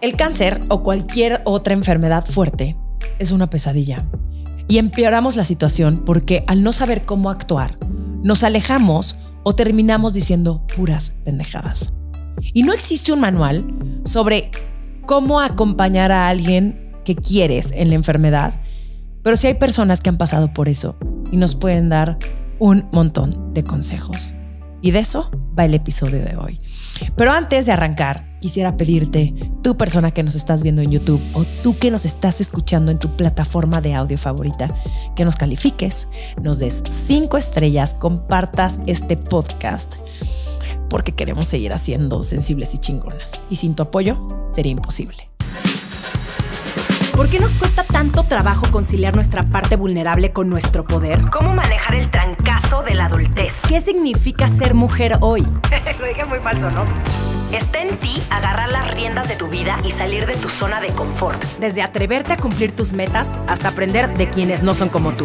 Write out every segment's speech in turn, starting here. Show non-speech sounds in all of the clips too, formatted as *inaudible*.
El cáncer o cualquier otra enfermedad fuerte es una pesadilla. Y empeoramos la situación porque al no saber cómo actuar, nos alejamos o terminamos diciendo puras pendejadas. Y no existe un manual sobre cómo acompañar a alguien que quieres en la enfermedad, pero sí hay personas que han pasado por eso y nos pueden dar un montón de consejos. Y de eso va el episodio de hoy. Pero antes de arrancar, quisiera pedirte, tú persona que nos estás viendo en YouTube o tú que nos estás escuchando en tu plataforma de audio favorita, que nos califiques, nos des cinco estrellas, compartas este podcast, porque queremos seguir haciendo sensibles y chingonas. Y sin tu apoyo sería imposible. ¿Por qué nos cuesta tanto trabajo conciliar nuestra parte vulnerable con nuestro poder? ¿Cómo manejar el trancazo de la adultez? ¿Qué significa ser mujer hoy? *laughs* Lo dije muy falso, ¿no? Está en ti agarrar las riendas de tu vida y salir de tu zona de confort. Desde atreverte a cumplir tus metas hasta aprender de quienes no son como tú.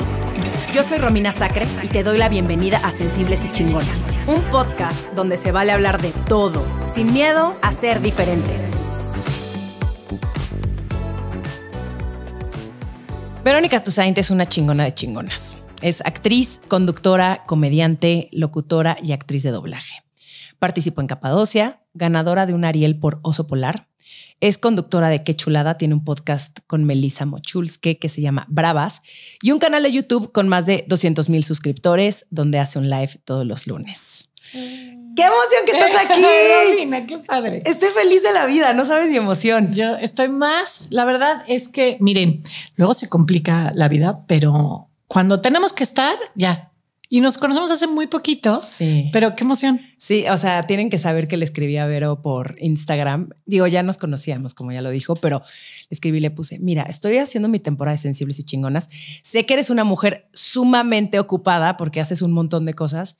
Yo soy Romina Sacre y te doy la bienvenida a Sensibles y Chingonas, un podcast donde se vale hablar de todo, sin miedo a ser diferentes. Verónica Tusainte es una chingona de chingonas. Es actriz, conductora, comediante, locutora y actriz de doblaje. Participó en Capadocia, ganadora de un Ariel por Oso Polar. Es conductora de Qué Chulada, tiene un podcast con Melissa Mochulske que se llama Bravas y un canal de YouTube con más de 200 mil suscriptores donde hace un live todos los lunes. Mm. ¡Qué emoción que estás *laughs* aquí! qué padre. Estoy feliz de la vida, no sabes mi emoción. Yo estoy más, la verdad es que, miren, luego se complica la vida, pero cuando tenemos que estar, ya, y nos conocemos hace muy poquito. Sí. Pero qué emoción. Sí, o sea, tienen que saber que le escribí a Vero por Instagram. Digo, ya nos conocíamos, como ya lo dijo, pero le escribí y le puse, mira, estoy haciendo mi temporada de sensibles y chingonas. Sé que eres una mujer sumamente ocupada porque haces un montón de cosas,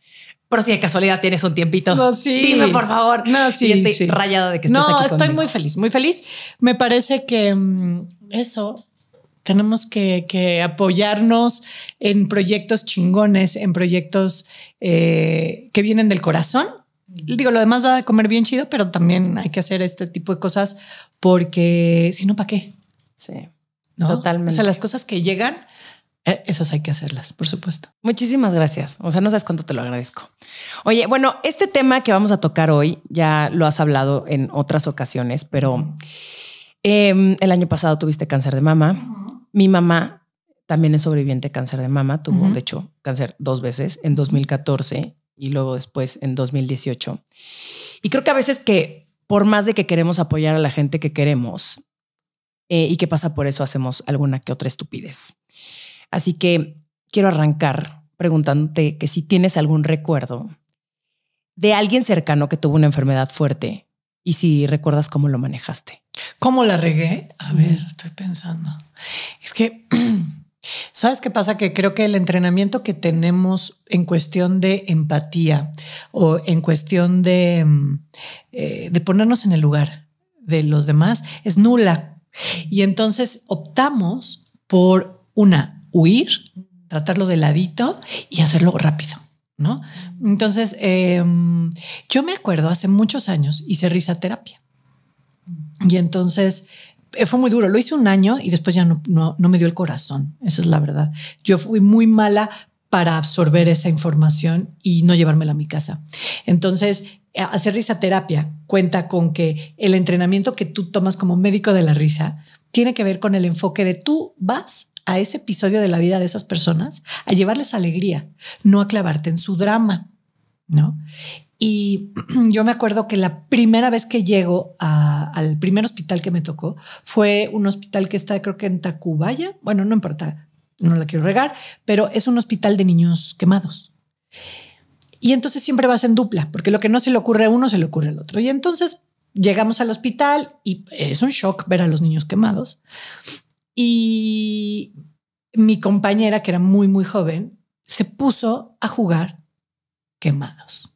pero si de casualidad tienes un tiempito, no, sí. dime por favor. No, sí, y estoy rayada de que estés no, estoy muy feliz, muy feliz. Me parece que mm, eso tenemos que, apoyarnos en proyectos chingones, en proyectos eh, que vienen del corazón. Digo, lo demás da de comer bien chido, pero también hay que hacer este tipo de cosas porque si no, ¿para qué? Sí, totalmente. O sea, las cosas que llegan, e, esas hay que hacerlas, por supuesto. Muchísimas gracias. O sea, no sabes cuánto te lo agradezco. Oye, bueno, este tema que vamos a tocar hoy, ya lo has hablado en otras ocasiones, pero em, el año pasado tuviste cáncer de mama mi mamá también es sobreviviente de cáncer de mama, tuvo de hecho cáncer dos veces, en 2014 y luego después en 2018. Y creo que a veces que por más de que queremos apoyar a la gente que queremos eh, y que pasa por eso, hacemos alguna que otra estupidez. Así que quiero arrancar preguntándote que si tienes algún recuerdo de alguien cercano que tuvo una enfermedad fuerte y si recuerdas cómo lo manejaste. ¿Cómo la regué? A ver, estoy pensando. Es que, *clears throat* ¿sabes qué pasa? Que creo que el entrenamiento que tenemos en cuestión de empatía o en cuestión de, mm, eh, de ponernos en el lugar de los demás es nula. Y entonces optamos por una, huir, tratarlo de ladito y hacerlo rápido. ¿No? Entonces, em, yo me acuerdo hace muchos años hice terapia. Y entonces eh, fue muy duro. Lo hice un año y después ya no, no, me dio el corazón. Esa es la verdad. Yo fui muy mala para absorber esa información y no llevármela a mi casa. Entonces, eh, hacer risa terapia cuenta con que el entrenamiento que tú tomas como médico de la risa tiene que ver con el enfoque de tú vas a ese episodio de la vida de esas personas a llevarles alegría, no a clavarte en su drama. ¿no? Y *clears throat* yo me acuerdo que la primera vez que llego al primer hospital que me tocó fue un hospital que está creo que en Tacubaya. Bueno, no importa, no la quiero regar, pero es un hospital de niños quemados. Y entonces siempre vas en dupla, porque lo que no se le ocurre a uno se le ocurre al otro. Y entonces llegamos al hospital y es un shock ver a los niños quemados. Y mi compañera, que era muy, muy joven, se puso a jugar quemados.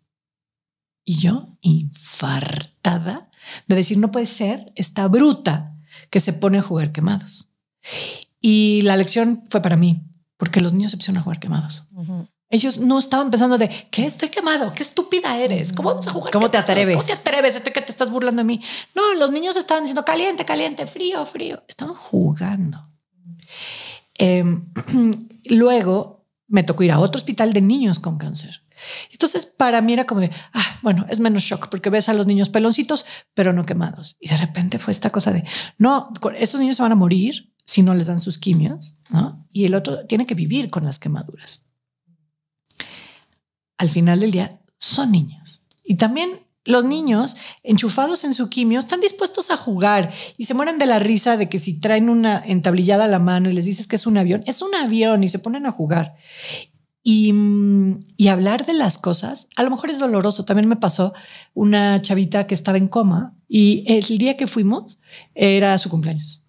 Y yo infartada de decir, no puede ser esta bruta que se pone a jugar quemados. Y la lección fue para mí, porque los niños se pusieron a jugar quemados. Ellos no estaban pensando de qué estoy quemado, qué estúpida eres, cómo vamos a jugar. ¿Cómo te atreves? ¿Cómo te atreves? Este que te estás burlando de mí. No, los niños estaban diciendo caliente, caliente, frío, frío. Estaban jugando. Em, *clears throat* luego me tocó ir a otro hospital de niños con cáncer entonces, para mí era como de, ah, bueno, es menos shock porque ves a los niños peloncitos, pero no quemados. Y de repente fue esta cosa de, no, estos niños se van a morir si no les dan sus quimios, ¿no? Y el otro tiene que vivir con las quemaduras. Al final del día, son niños. Y también los niños enchufados en su quimio están dispuestos a jugar y se mueren de la risa de que si traen una entablillada a la mano y les dices que es un avión, es un avión y se ponen a jugar. Y, hablar de las cosas, a lo mejor es doloroso. También me pasó una chavita que estaba en coma y el día que fuimos era su cumpleaños.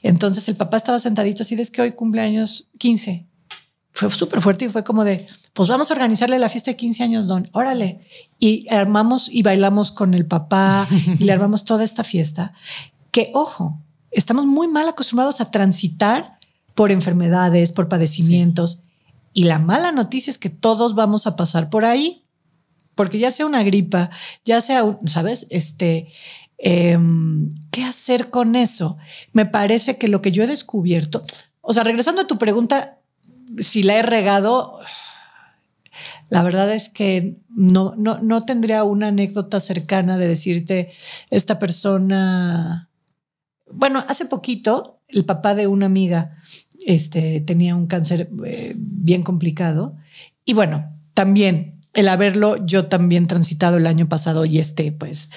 Entonces el papá estaba sentadito así, es que hoy cumpleaños 15. Fue súper fuerte y fue como de, pues vamos a organizarle la fiesta de 15 años, don, órale. Y armamos y bailamos con el papá y le armamos toda esta fiesta. Que, ojo, estamos muy mal acostumbrados a transitar por enfermedades, por padecimientos. Y la mala noticia es que todos vamos a pasar por ahí, porque ya sea una gripa, ya sea, un, ¿sabes? Este, em, ¿qué hacer con eso? Me parece que lo que yo he descubierto, o sea, regresando a tu pregunta, si la he regado, la verdad es que no, no, no tendría una anécdota cercana de decirte, esta persona, bueno, hace poquito el papá de una amiga este, tenía un cáncer eh, bien complicado. Y bueno, también el haberlo yo también transitado el año pasado y este, pues,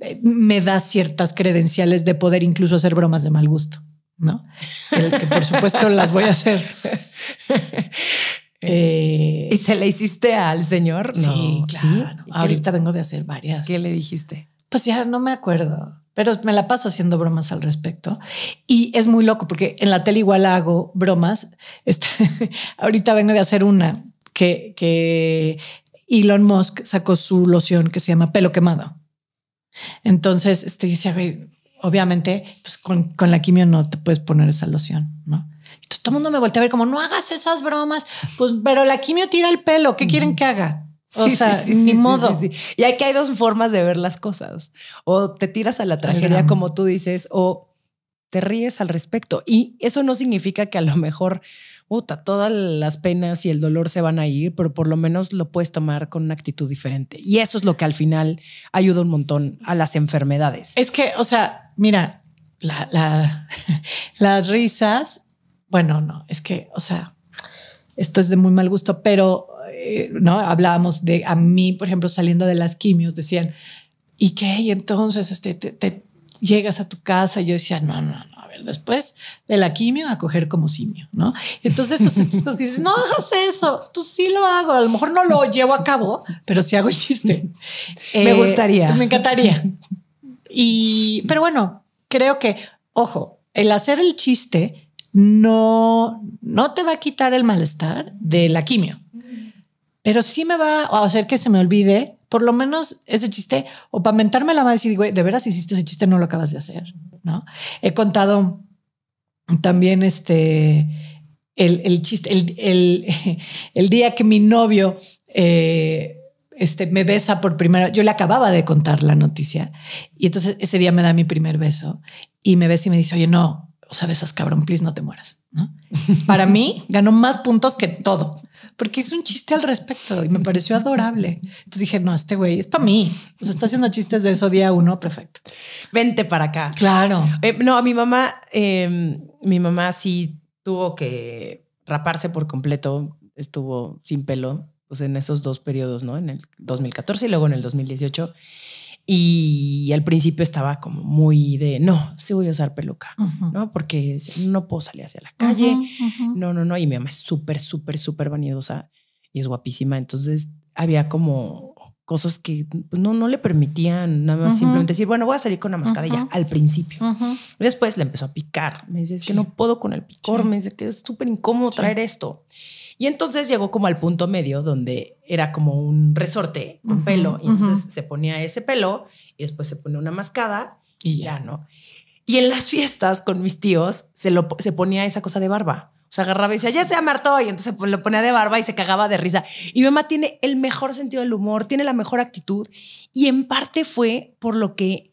eh, me da ciertas credenciales de poder incluso hacer bromas de mal gusto, ¿no? que por supuesto las voy a hacer. *laughs* Eh, ¿Y se le hiciste al señor? Sí, claro. Ahorita vengo de hacer varias. ¿Qué le dijiste? Pues ya no me acuerdo pero me la paso haciendo bromas al respecto. Y es muy loco porque en la tele igual hago bromas. Este, *laughs* ahorita vengo de hacer una que, que Elon Musk sacó su loción que se llama pelo quemado. Entonces, este, dice, obviamente, pues, con, la quimio no te puedes poner esa loción, ¿no? todo el mundo me voltea a ver como, no hagas esas bromas, pues, pero la quimio tira el pelo, ¿qué quieren que haga? O sea, ni modo. Y aquí hay dos formas de ver las cosas. O te tiras a la tragedia, como tú dices, o te ríes al respecto. Y eso no significa que a lo mejor, todas las penas y el dolor se van a ir, pero por lo menos lo puedes tomar con una actitud diferente. Y eso es lo que al final ayuda un montón a las enfermedades. Es que, o sea, mira, la, *laughs* las risas, bueno, no, es que, o sea, esto es de muy mal gusto, pero eh, ¿no? Hablábamos de, a mí, por ejemplo, saliendo de las quimios, decían, ¿y qué? Y entonces este, te, llegas a tu casa. Y yo decía, no, no, no, a ver, después de la quimio a coger como simio, ¿no? Entonces, dices, no hagas eso, tú sí lo hago, a lo mejor no lo llevo a cabo, pero si hago el chiste. *laughs* me eh, gustaría. Pues, me encantaría. Y, pero bueno, creo que, ojo, el hacer el chiste no, no te va a quitar el malestar de la quimio pero sí me va a hacer que se me olvide, por lo menos ese chiste, o para mentarme la va a decir, güey, de veras hiciste ese chiste, no lo acabas de hacer, ¿no? He contado también este, el, chiste, *laughs* el, día que mi novio eh, este, me besa por primera yo le acababa de contar la noticia, y entonces ese día me da mi primer beso, y me besa y me dice, oye, no, sabes, esas cabrón, please no te mueras. ¿no? Para mí ganó más puntos que todo, porque hizo un chiste al respecto y me pareció adorable. Entonces dije, no, este güey es para mí. Se está haciendo chistes de eso día uno, perfecto. Vente para acá. Claro. Eh, no, a mi mamá, em, mi mamá sí tuvo que raparse por completo, estuvo sin pelo pues en esos dos periodos, ¿no? En el 2014 y luego en el 2018. Y al principio estaba como muy de, no, sí voy a usar peluca, ¿no? Porque no puedo salir hacia la calle, no, no, no. Y mi mamá es súper, súper, súper vanidosa y es guapísima. Entonces había como cosas que pues, no, no le permitían nada más simplemente decir, bueno, voy a salir con una mascarilla al principio. Después le empezó a picar. Me dice, es que no puedo con el picor, me dice que es súper incómodo traer esto. Y entonces llegó como al punto medio donde era como un resorte un pelo. Y entonces se ponía ese pelo y después se pone una mascada y ya, ¿no? Y en las fiestas con mis tíos se, lo, se ponía esa cosa de barba. O sea, agarraba y decía, ya se amartó. Y entonces lo ponía de barba y se cagaba de risa. Y mi mamá tiene el mejor sentido del humor, tiene la mejor actitud. Y en parte fue por lo que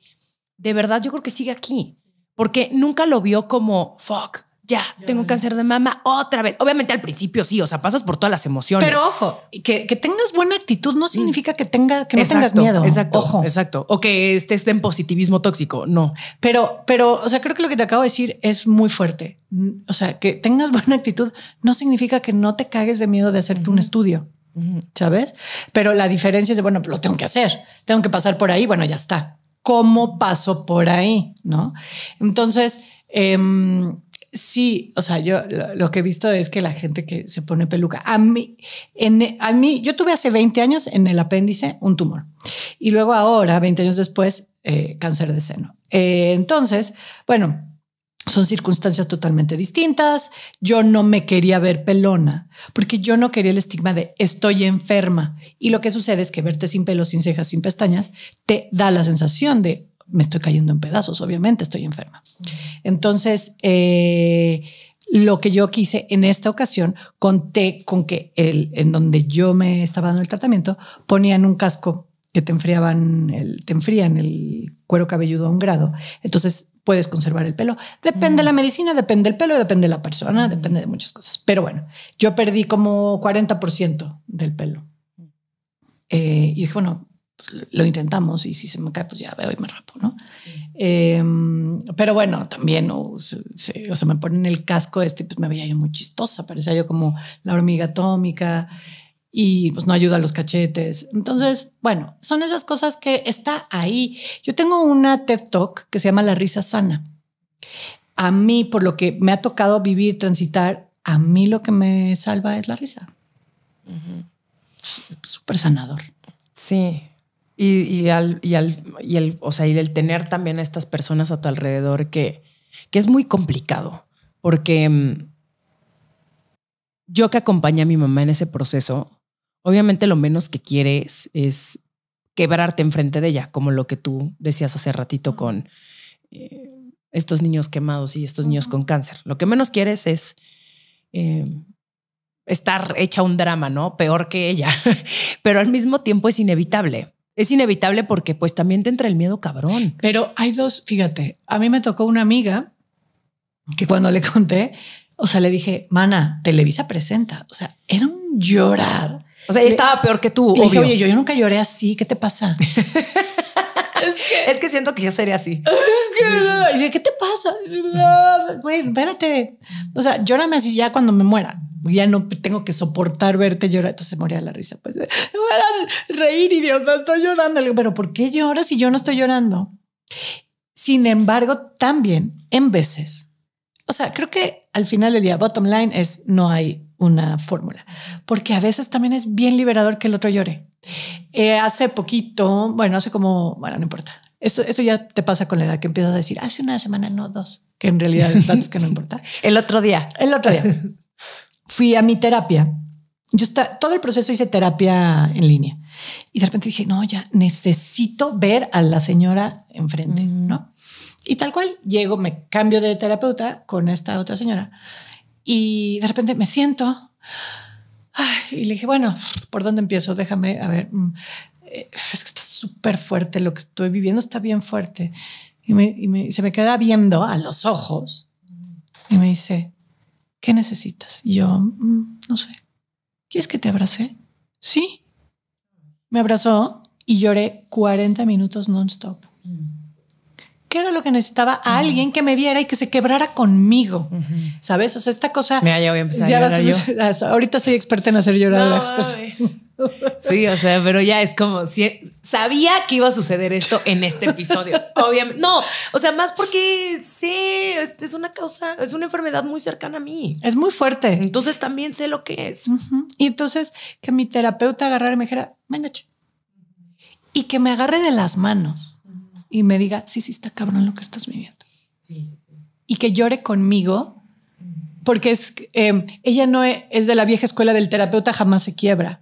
de verdad yo creo que sigue aquí. Porque nunca lo vio como, fuck, ya, tengo cáncer de mama otra vez. Obviamente al principio sí, o sea, pasas por todas las emociones. Pero ojo, que, tengas buena actitud no mm. significa que, tenga, que no tengas miedo. Exacto, ojo. Exacto. O que estés en positivismo tóxico, no. Pero, pero, o sea, creo que lo que te acabo de decir es muy fuerte. Mm, o sea, que tengas *laughs* buena actitud no significa que no te cagues de miedo de hacerte un estudio. ¿Sabes? Pero la diferencia es de, bueno, lo tengo que hacer, tengo que pasar por ahí, bueno, ya está. ¿Cómo paso por ahí? ¿No? Entonces, eh, sí, o sea, yo lo, que he visto es que la gente que se pone peluca, a mí, a mí, yo tuve hace 20 años en el apéndice un tumor y luego ahora, 20 años después, eh, cáncer de seno. Eh, entonces, bueno, son circunstancias totalmente distintas. Yo no me quería ver pelona porque yo no quería el estigma de estoy enferma. Y lo que sucede es que verte sin pelo, sin cejas, sin pestañas, te da la sensación de me estoy cayendo en pedazos, obviamente estoy enferma. Entonces, eh, lo que yo quise en esta ocasión, conté con que el, en donde yo me estaba dando el tratamiento, ponían un casco que te enfriaban, el, te enfrían el cuero cabelludo a un grado. Entonces puedes conservar el pelo. Depende de la medicina, depende del pelo, depende de la persona, depende de muchas cosas. Pero bueno, yo perdí como 40% del pelo. Eh, y dije, bueno, lo intentamos y si se me cae, pues ya veo y me rapo, ¿no? Em, pero bueno, también, o, se, me pone me ponen el casco este, pues me veía yo muy chistosa, parecía yo como la hormiga atómica y pues no ayuda a los cachetes. Entonces, bueno, son esas cosas que está ahí. Yo tengo una TED Talk que se llama La risa sana. A mí, por lo que me ha tocado vivir, transitar, a mí lo que me salva es la risa. Súper sanador. Sí, y, al, y, al, el, o sea, el tener también a estas personas a tu alrededor que, que es muy complicado, porque mm, yo que acompañé a mi mamá en ese proceso, obviamente lo menos que quieres es quebrarte enfrente de ella, como lo que tú decías hace ratito con eh, estos niños quemados y estos niños con cáncer. Lo que menos quieres es em, estar hecha un drama, ¿no? Peor que ella, *laughs* pero al mismo tiempo es inevitable es inevitable porque pues también te entra el miedo cabrón. Pero hay dos, fíjate, a mí me tocó una amiga que cuando le conté, o sea, le dije, mana, Televisa presenta. O sea, era un llorar. O sea, estaba peor que tú. Dije, oye, yo, yo nunca lloré así, ¿qué te pasa? *laughs* es que. siento que yo sería así. *laughs* Es que. ¿Qué te pasa? Güey, espérate. O sea, llórame así ya cuando me muera. Ya no tengo que soportar verte llorar. Entonces moría la risa. Pues *laughs* reír, idiota. Estoy llorando. Pero ¿por qué lloras si yo no estoy llorando? Sin embargo, también en veces. O sea, creo que al final del día, bottom line es no hay una fórmula, porque a veces también es bien liberador que el otro llore. Eh, hace poquito, bueno, hace como, bueno, no importa. Esto, esto ya te pasa con la edad que empiezas a decir, hace una semana, no dos, que en realidad es *laughs* que no importa. el otro día. El otro día. Fui a mi terapia. Yo está, todo el proceso hice terapia en línea. Y de repente dije, no, ya necesito ver a la señora enfrente, ¿no? Y tal cual, llego, me cambio de terapeuta con esta otra señora. Y de repente me siento y le dije, bueno, ¿por dónde empiezo? Déjame, a ver, mm, eh, es que está súper fuerte, lo que estoy viviendo está bien fuerte. Y, me, se me queda viendo a los ojos y me dice, ¿qué necesitas? Y yo, mm, no sé, ¿quieres que te abrace? Sí. Me abrazó y lloré 40 minutos nonstop. Mm. ¿Qué era lo que necesitaba? alguien que me viera y que se quebrara conmigo. ¿Sabes? O sea, esta cosa. me ya voy a empezar *laughs* Ahorita soy experta en hacer llorar Sí, o sea, pero ya es como si sabía que iba a suceder esto en este episodio. *laughs* Obviamente. No, o sea, más porque sí, este, es, una causa, es una enfermedad muy cercana a mí. Es muy fuerte. Entonces también sé lo que es. Y entonces que mi terapeuta agarrara y me dijera, venga, che. Y que me agarre de las manos y me diga, sí, sí, está cabrón lo que estás viviendo. Y que llore conmigo, porque es, em, ella no e, es de la vieja escuela del terapeuta, jamás se quiebra.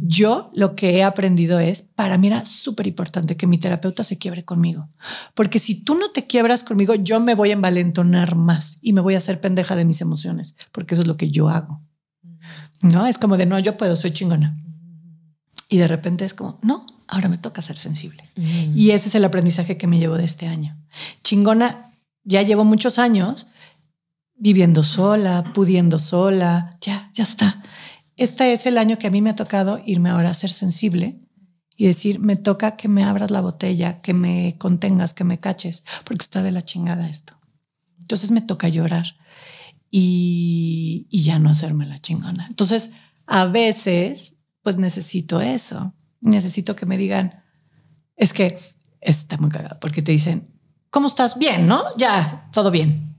Yo lo que he aprendido es, para mí era súper importante que mi terapeuta se quiebre conmigo, porque si tú no te quiebras conmigo, yo me voy a envalentonar más y me voy a hacer pendeja de mis emociones, porque eso es lo que yo hago. No, es como de, no, yo puedo, soy chingona. Y de repente es como, no, ahora me toca ser sensible. Mm. Y ese es el aprendizaje que me llevo de este año. Chingona, ya llevo muchos años viviendo sola, pudiendo sola, ya, ya está. Este es el año que a mí me ha tocado irme ahora a ser sensible y decir, me toca que me abras la botella, que me contengas, que me caches, porque está de la chingada esto. Entonces me toca llorar y, y ya no hacerme la chingona. Entonces, a veces, pues necesito eso necesito que me digan, es que está muy cagado, porque te dicen, ¿cómo estás? Bien, ¿no? Ya, todo bien.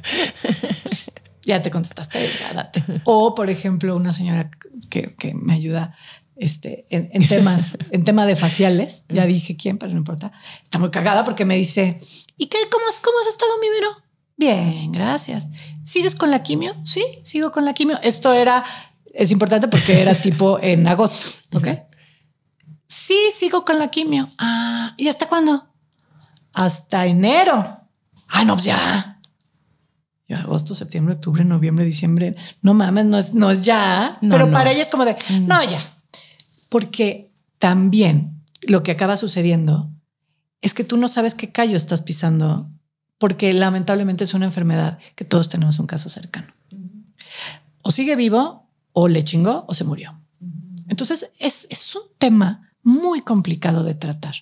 *laughs* ya te contestaste, O, por ejemplo, una señora que, que me ayuda este, en, temas, en tema de faciales, ya dije quién, pero no importa, está muy cagada porque me dice, ¿y qué? ¿Cómo, es? cómo has estado, mi Vero? Bien, gracias. ¿Sigues con la quimio? Sí, sigo con la quimio. Esto era es importante porque era *laughs* tipo en agosto, ¿ok? Sí, sigo con la quimio. Ah, ¿y hasta cuándo? Hasta enero. Ah, no, pues ya. Ya agosto, septiembre, octubre, noviembre, diciembre. No mames, no es, ya. No, pero para ella es como de, mm. no, ya. Porque también lo que acaba sucediendo es que tú no sabes qué callo estás pisando, porque lamentablemente es una enfermedad que todos tenemos un caso cercano. O sigue vivo o le chingó o se murió. Entonces es, un tema muy complicado de tratar.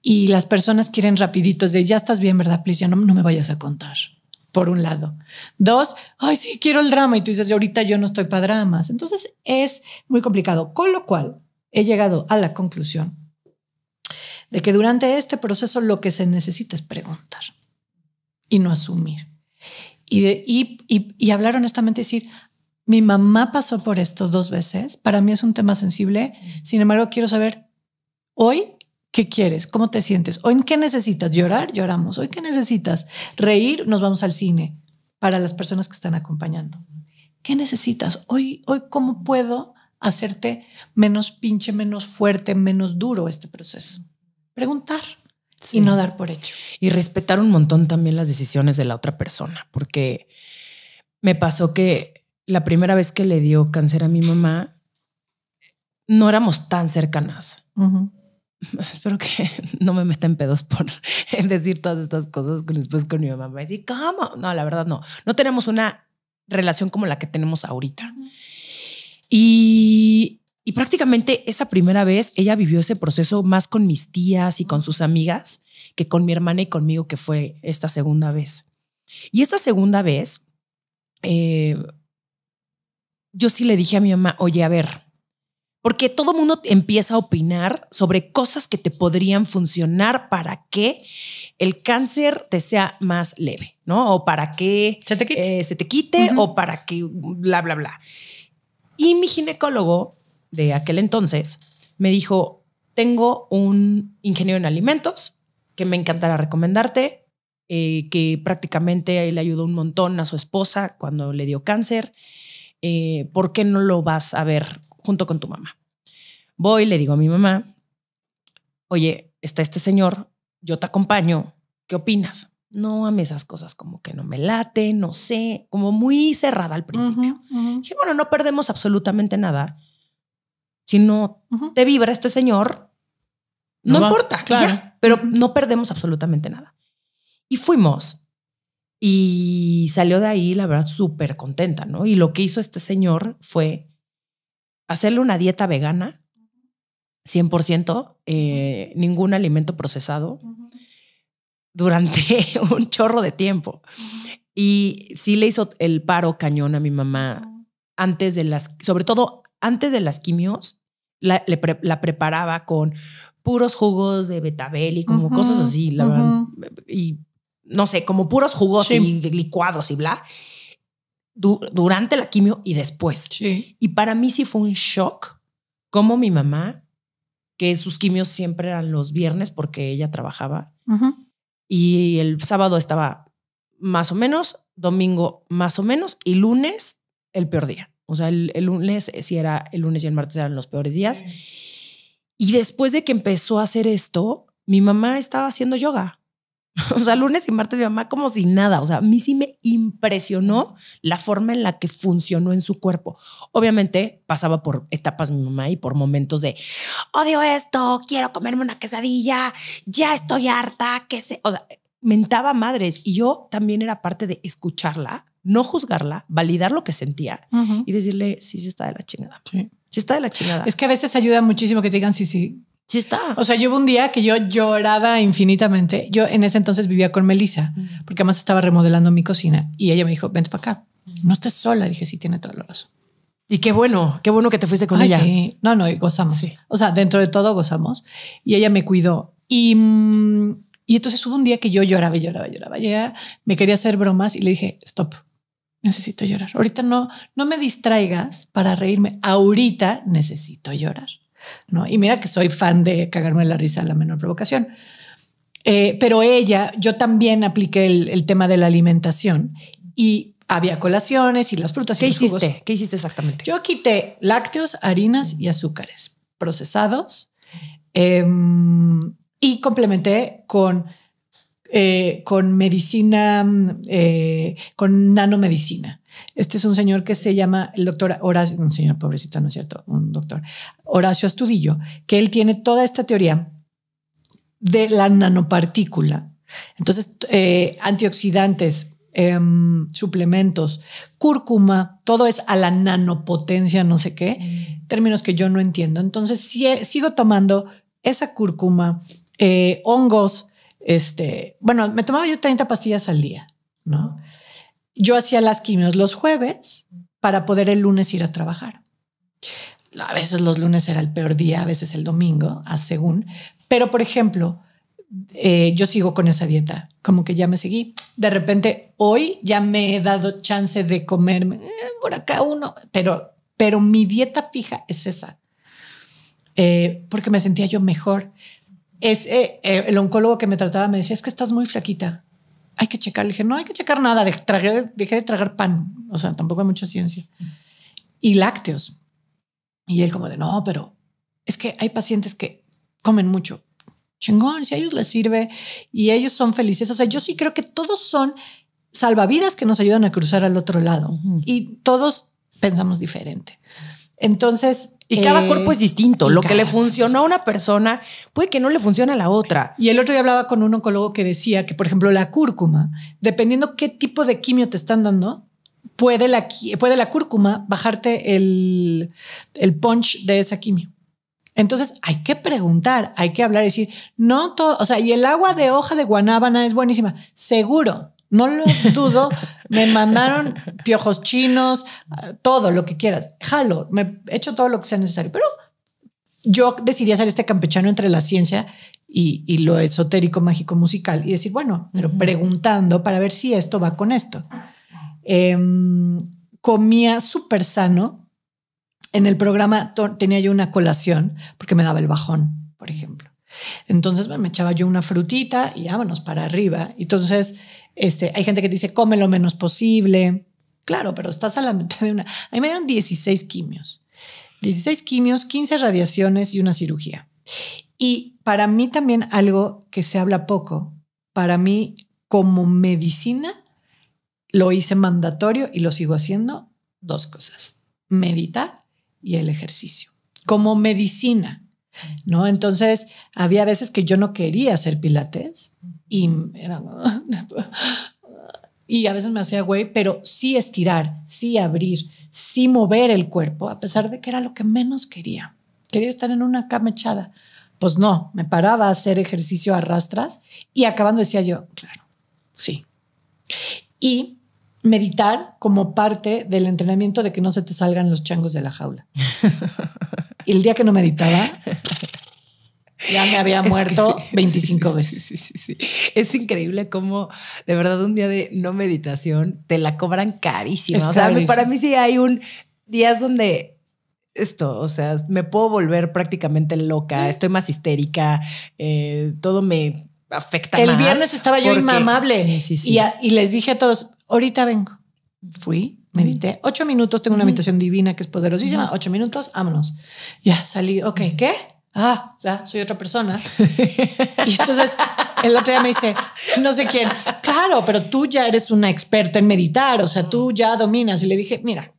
Y las personas quieren rapiditos de, ya estás bien, ¿verdad? Please, ya no, no me vayas a contar por un lado. Dos, ay, sí, quiero el drama. Y tú dices, ahorita yo no estoy para dramas. Entonces es muy complicado. Con lo cual, he llegado a la conclusión de que durante este proceso lo que se necesita es preguntar y no asumir. Y, y, y hablar honestamente, decir, mi mamá pasó por esto dos veces. Para mí es un tema sensible. Sin embargo, quiero saber hoy qué quieres, cómo te sientes, hoy qué necesitas. Llorar, lloramos. Hoy qué necesitas. Reír, nos vamos al cine para las personas que están acompañando. ¿Qué necesitas? Hoy, hoy cómo puedo hacerte menos pinche, menos fuerte, menos duro este proceso. Preguntar. Y no dar por hecho. Y respetar un montón también las decisiones de la otra persona, porque me pasó que la primera vez que le dio cáncer a mi mamá, no éramos tan cercanas. *laughs* Espero que no me meta en pedos por *laughs* decir todas estas cosas después con mi mamá. Me ¿cómo? No, la verdad no. No tenemos una relación como la que tenemos ahorita. Y, prácticamente esa primera vez ella vivió ese proceso más con mis tías y con sus amigas que con mi hermana y conmigo, que fue esta segunda vez. Y esta segunda vez, eh, yo sí le dije a mi mamá, oye, a ver, porque todo mundo empieza a opinar sobre cosas que te podrían funcionar para que el cáncer te sea más leve, ¿no? O para que se te quite, eh, o para que bla, bla, bla. Y mi ginecólogo de aquel entonces me dijo, tengo un ingeniero en alimentos que me encantará recomendarte, eh, que prácticamente le ayudó un montón a su esposa cuando le dio cáncer eh, ¿por qué no lo vas a ver junto con tu mamá? Voy, le digo a mi mamá, oye, está este señor, yo te acompaño, ¿qué opinas? No, a mí esas cosas como que no me late, no sé, como muy cerrada al principio. Dije, bueno, no perdemos absolutamente nada. Si no te vibra este señor, no, importa, claro. pero no perdemos absolutamente nada. Y fuimos y salió de ahí, la verdad, súper contenta, ¿no? Y lo que hizo este señor fue hacerle una dieta vegana, 100%, eh, ningún alimento procesado, durante *laughs* un chorro de tiempo. Y sí le hizo el paro cañón a mi mamá antes de las, sobre todo antes de las quimios, la, la preparaba con puros jugos de betabel y como cosas así, la Y no sé, como puros jugos y licuados y bla, durante la quimio y después. Y para mí sí fue un shock, como mi mamá, que sus quimios siempre eran los viernes porque ella trabajaba, y el sábado estaba más o menos, domingo más o menos, y lunes el peor día. O sea, el, lunes, eh, si era el lunes y el martes eran los peores días. Y después de que empezó a hacer esto, mi mamá estaba haciendo yoga. *laughs* O sea, lunes y martes mi mamá como si nada. O sea, a mí sí me impresionó la forma en la que funcionó en su cuerpo. Obviamente pasaba por etapas mi mamá y por momentos de odio esto, quiero comerme una quesadilla, ya estoy harta, que se. O sea, mentaba madres y yo también era parte de escucharla, no juzgarla, validar lo que sentía y decirle, sí, sí está de la chingada. Sí. está de la chingada. Es que a veces ayuda muchísimo que te digan, sí, sí, Sí está. O sea, yo hubo un día que yo lloraba infinitamente. Yo en ese entonces vivía con Melissa, porque además estaba remodelando mi cocina y ella me dijo, vente para acá. No estés sola. Dije, sí, tiene toda la razón. Y qué bueno, qué bueno que te fuiste con ella. No, no, gozamos. O sea, dentro de todo gozamos. Y ella me cuidó. Y, mm, y entonces hubo un día que yo lloraba, lloraba, lloraba. Ella me quería hacer bromas y le dije, stop, necesito llorar. Ahorita no, no me distraigas para reírme. Ahorita necesito llorar. Y mira que soy fan de cagarme la risa a la menor provocación. Eh, pero ella, yo también apliqué el, tema de la alimentación y había colaciones y las frutas. ¿Qué y los hiciste? Jugos. ¿Qué hiciste exactamente? Yo quité lácteos, harinas y azúcares procesados em, y complementé con eh, medicina, mm, eh, con nanomedicina este es un señor que se llama el doctor Horacio, un señor pobrecito, no es cierto, un doctor Horacio Astudillo, que él tiene toda esta teoría de la nanopartícula. Entonces, eh, antioxidantes, em, suplementos, cúrcuma, todo es a la nanopotencia, no sé qué, mm. términos que yo no entiendo. Entonces, si, sigo tomando esa cúrcuma, eh, hongos, este, bueno, me tomaba yo 30 pastillas al día, ¿no? yo hacía las quimios los jueves para poder el lunes ir a trabajar. A veces los lunes era el peor día, a veces el domingo, a según. Pero, por ejemplo, eh, yo sigo con esa dieta, como que ya me seguí. De repente, hoy ya me he dado chance de comerme eh, por acá uno, pero, pero mi dieta fija es esa, eh, porque me sentía yo mejor. Es, el oncólogo que me trataba me decía, es que estás muy flaquita hay que checar. Le dije, no hay que checar nada. Dejé, de tragar pan. O sea, tampoco hay mucha ciencia. Y lácteos. Y él como de, no, pero es que hay pacientes que comen mucho. Chingón, si a ellos les sirve y ellos son felices. O sea, yo sí creo que todos son salvavidas que nos ayudan a cruzar al otro lado. Y todos pensamos diferente. Entonces. Y cada eh, cuerpo es distinto. Lo que le funcionó a una persona puede que no le funcione a la otra. Y el otro día hablaba con un oncólogo que decía que, por ejemplo, la cúrcuma, dependiendo qué tipo de quimio te están dando, puede la, puede la cúrcuma bajarte el, el punch de esa quimio. Entonces hay que preguntar, hay que hablar y decir, no todo, o sea, y el agua de hoja de guanábana es buenísima, seguro, no lo dudo. Me mandaron piojos chinos, todo lo que quieras. Jalo, me he hecho todo lo que sea necesario. Pero yo decidí hacer este campechano entre la ciencia y, lo esotérico, mágico, musical y decir, bueno, pero preguntando para ver si esto va con esto. Em, comía súper sano. En el programa tenía yo una colación porque me daba el bajón, por ejemplo. Entonces me echaba yo una frutita y vámonos para arriba. Entonces este, hay gente que dice, come lo menos posible. Claro, pero estás a la mitad de una. A mí me dieron 16 quimios. 16 quimios, 15 radiaciones y una cirugía. Y para mí también algo que se habla poco, para mí como medicina, lo hice mandatorio y lo sigo haciendo, dos cosas, meditar y el ejercicio, como medicina, ¿no? Entonces, había veces que yo no quería hacer pilates y *laughs* y a veces me hacía güey, pero sí estirar, sí abrir, sí mover el cuerpo, a pesar de que era lo que menos quería. Quería estar en una cama echada. Pues no, me paraba a hacer ejercicio a rastras y acabando decía yo, claro, sí. Y meditar como parte del entrenamiento de que no se te salgan los changos de la jaula. y *laughs* el día que no meditaba, ya me había muerto 25 veces. es increíble cómo de verdad un día de no meditación te la cobran carísimo o sea, carísimo. para mí sí hay un días donde esto, o sea, me puedo volver prácticamente loca, estoy más histérica, eh, todo me afecta. El viernes estaba yo inmamable y, y les dije a todos, ahorita vengo. Fui, medité. Ocho minutos, tengo una meditación divina que es poderosísima. Ocho minutos, vámonos. Ya salí. Ok, ¿qué? ah, ya soy otra persona. Y entonces el otro día me dice, no sé quién, claro, pero tú ya eres una experta en meditar, o sea, tú ya dominas. Y le dije, mira,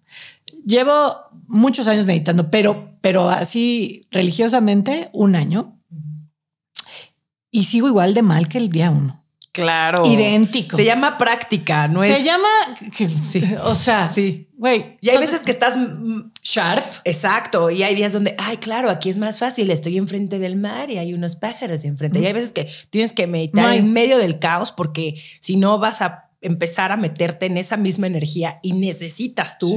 llevo muchos años meditando, pero, pero así religiosamente un año y sigo igual de mal que el día uno. Claro. Idéntico. Se llama práctica, no Se es. Se llama. Sí. *laughs* O sea, sí. Güey. Y hay veces que estás sharp. Exacto. Y hay días donde, ay, claro, aquí es más fácil. Estoy enfrente del mar y hay unos pájaros enfrente. Y hay veces que tienes que meditar en medio del caos porque si no vas a empezar a meterte en esa misma energía y necesitas tú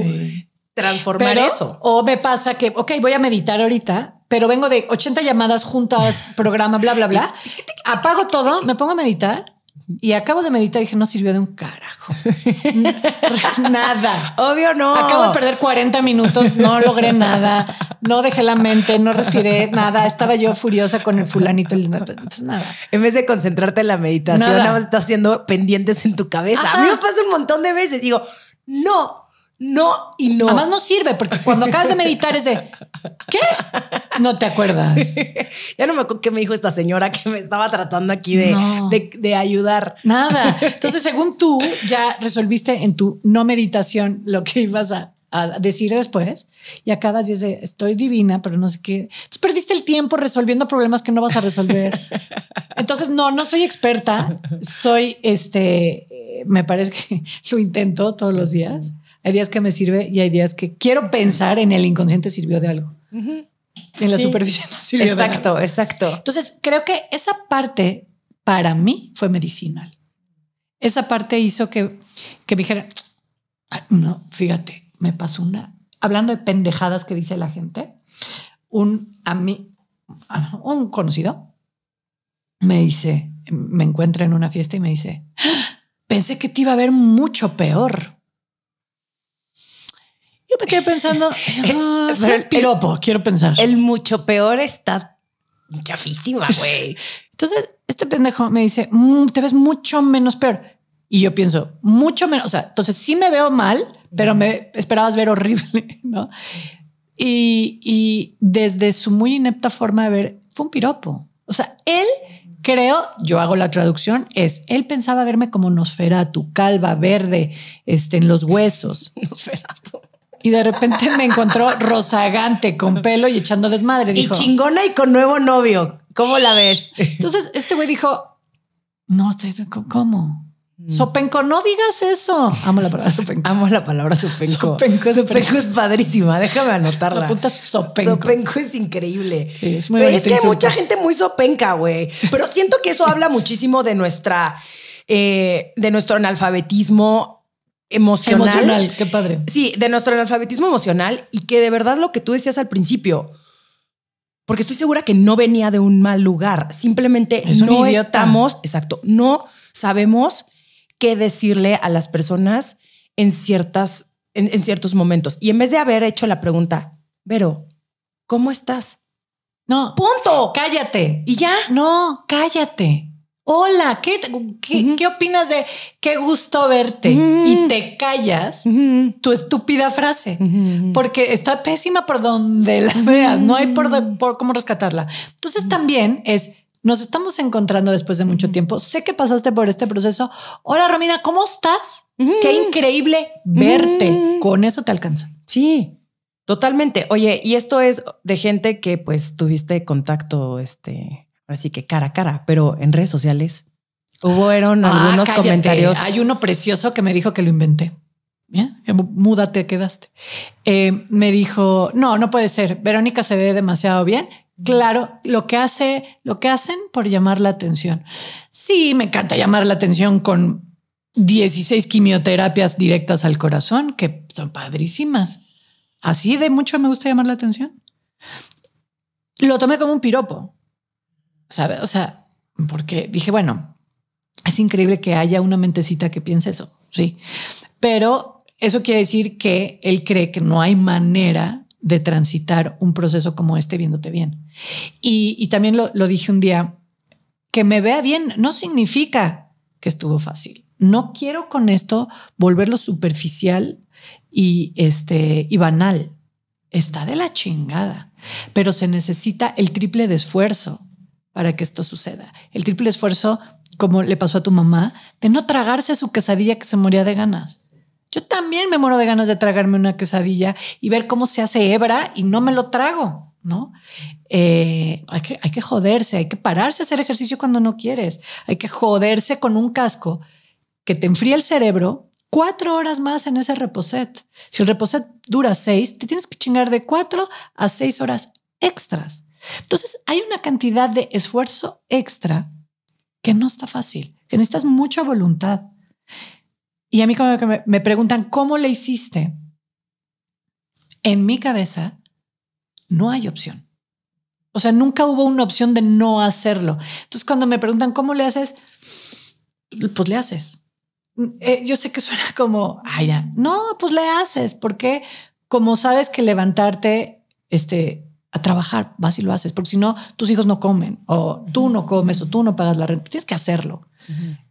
transformar eso. O me pasa que, ok, voy a meditar ahorita, pero vengo de 80 llamadas juntas, *laughs* programa, bla, bla, bla. Apago todo, me pongo a meditar y acabo de meditar y dije, no sirvió de un carajo. *laughs* nada. Obvio no. Acabo de perder 40 minutos, no logré nada, no dejé la mente, no respiré nada. Estaba yo furiosa con el fulanito. Entonces, nada. En vez de concentrarte en la meditación, nada, más estás haciendo pendientes en tu cabeza. A mí me pasa un montón de veces. Digo, no, no y no. Además no sirve porque cuando acabas de meditar es de ¿qué? No te acuerdas. *laughs* ya no me acuerdo qué me dijo esta señora que me estaba tratando aquí de, de, ayudar. Nada. *laughs* Entonces, según tú, ya resolviste en tu no meditación lo que ibas a, decir después y acabas y estoy divina, pero no sé qué. Entonces perdiste el tiempo resolviendo problemas que no vas a resolver. *laughs* Entonces, no, no soy experta. Soy este, me parece que lo intento todos los días hay días que me sirve y hay días que quiero pensar en el inconsciente sirvió de algo. En la superficie sirvió Exacto, de algo. exacto. Entonces, creo que esa parte para mí fue medicinal. Esa parte hizo que, que me dijera, no, fíjate, me pasó una. Hablando de pendejadas que dice la gente, un, a mí, ah, un conocido me dice, me encuentra en una fiesta y me dice, ¡Ah! pensé que te iba a ver mucho peor. Yo me quedé pensando, es *laughs* piropo, quiero pensar. El mucho peor está chafísima, güey. *laughs* Entonces, este pendejo me dice, mm, te ves mucho menos peor. Y yo pienso, mucho menos, o sea, entonces sí me veo mal, pero me esperabas ver horrible, *laughs* ¿no? Y, y desde su muy inepta forma de ver, fue un piropo. O sea, él creo, yo hago la traducción, es, él pensaba verme como Nosferatu, calva, verde, este, en los huesos. Nosferatu. Y de repente me encontró rozagante, con pelo y echando desmadre. Y chingona y con nuevo novio. ¿Cómo la ves? Entonces, este güey dijo, no, ¿cómo? Mm. Sopenco, no digas eso. Amo la palabra sopenco. Amo la palabra sopenco. Sopenco, es padrísima. Déjame anotarla. La puta sopenco. Sopenco es increíble. es muy es que hay mucha gente muy sopenca, güey. Pero siento que eso habla muchísimo de nuestra, eh, de nuestro analfabetismo emocional. qué padre. Sí, de nuestro analfabetismo emocional y que de verdad lo que tú decías al principio, porque estoy segura que no venía de un mal lugar, simplemente no estamos, exacto, no sabemos qué decirle a las personas en ciertas, en, ciertos momentos. Y en vez de haber hecho la pregunta, Vero, ¿cómo estás? No. Punto. Cállate. Y ya. No, cállate hola, ¿qué, opinas de qué gusto verte? Y te callas tu estúpida frase, porque está pésima por donde la veas, no hay por, por cómo rescatarla. Entonces también es... Nos estamos encontrando después de mucho tiempo. Sé que pasaste por este proceso. Hola Romina, ¿cómo estás? Qué increíble verte. Con eso te alcanza. Sí, totalmente. Oye, y esto es de gente que pues tuviste contacto este así que cara a cara, pero en redes sociales hubo ah, algunos comentarios. Hay uno precioso que me dijo que lo inventé. muda Múdate, quedaste. Eh, me dijo, no, no puede ser. Verónica se ve demasiado bien. Claro, lo que hace, lo que hacen por llamar la atención. Sí, me encanta llamar la atención con 16 quimioterapias directas al corazón, que son padrísimas. Así de mucho me gusta llamar la atención. Lo tomé como un piropo sabe O sea, porque dije, bueno, es increíble que haya una mentecita que piense eso, sí. Pero eso quiere decir que él cree que no hay manera de transitar un proceso como este viéndote bien. Y, también lo, lo dije un día, que me vea bien no significa que estuvo fácil. No quiero con esto volverlo superficial y, este, y banal. Está de la chingada, pero se necesita el triple de esfuerzo para que esto suceda. El triple esfuerzo, como le pasó a tu mamá, de no tragarse su quesadilla que se moría de ganas. Yo también me muero de ganas de tragarme una quesadilla y ver cómo se hace hebra y no me lo trago, ¿no? Eh, hay, que, hay que joderse, hay que pararse a hacer ejercicio cuando no quieres, hay que joderse con un casco que te enfría el cerebro cuatro horas más en ese reposet. Si el reposet dura seis, te tienes que chingar de cuatro a seis horas extras. Entonces, hay una cantidad de esfuerzo extra que no está fácil, que necesitas mucha voluntad. Y a mí como me, preguntan, ¿cómo le hiciste? En mi cabeza no hay opción. O sea, nunca hubo una opción de no hacerlo. Entonces, cuando me preguntan, ¿cómo le haces? Pues le haces. Eh, yo sé que suena como, ay, ah, No, pues le haces, porque como sabes que levantarte, este, a trabajar, vas y lo haces, porque si no, tus hijos no comen, o tú no comes, o tú no pagas la renta, tienes que hacerlo.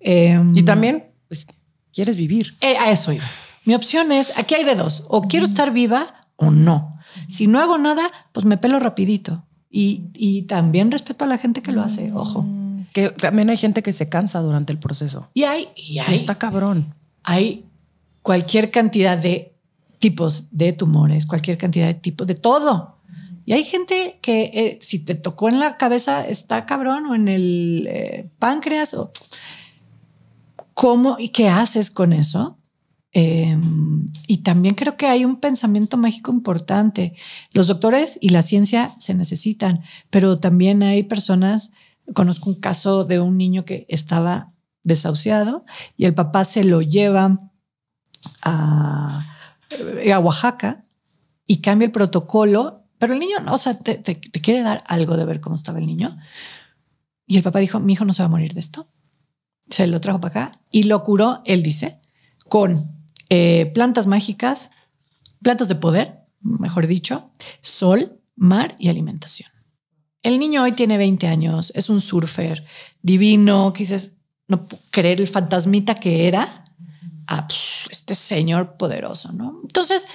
Em, y también, pues, quieres vivir. Eh, a eso iba. Mi opción es, aquí hay de dos, o quiero estar viva o no. Si no hago nada, pues me pelo rapidito. Y, también respeto a la gente que lo hace, mm. ojo. Que también hay gente que se cansa durante el proceso. Y hay, y hay. Está cabrón. Hay cualquier cantidad de tipos de tumores, cualquier cantidad de tipo de todo. Y hay gente que eh, si te tocó en la cabeza está cabrón o en el eh, páncreas o cómo y qué haces con eso. Em, y también creo que hay un pensamiento mágico importante. Los doctores y la ciencia se necesitan, pero también hay personas, conozco un caso de un niño que estaba desahuciado y el papá se lo lleva a, eh, a Oaxaca y cambia el protocolo pero el niño, o sea, te, quiere dar algo de ver cómo estaba el niño. Y el papá dijo, mi hijo no se va a morir de esto. Se lo trajo para acá y lo curó, él dice, con eh, plantas mágicas, plantas de poder, mejor dicho, sol, mar y alimentación. El niño hoy tiene 20 años, es un surfer divino, que no creer el fantasmita que era a ah, este señor poderoso, ¿no? Entonces,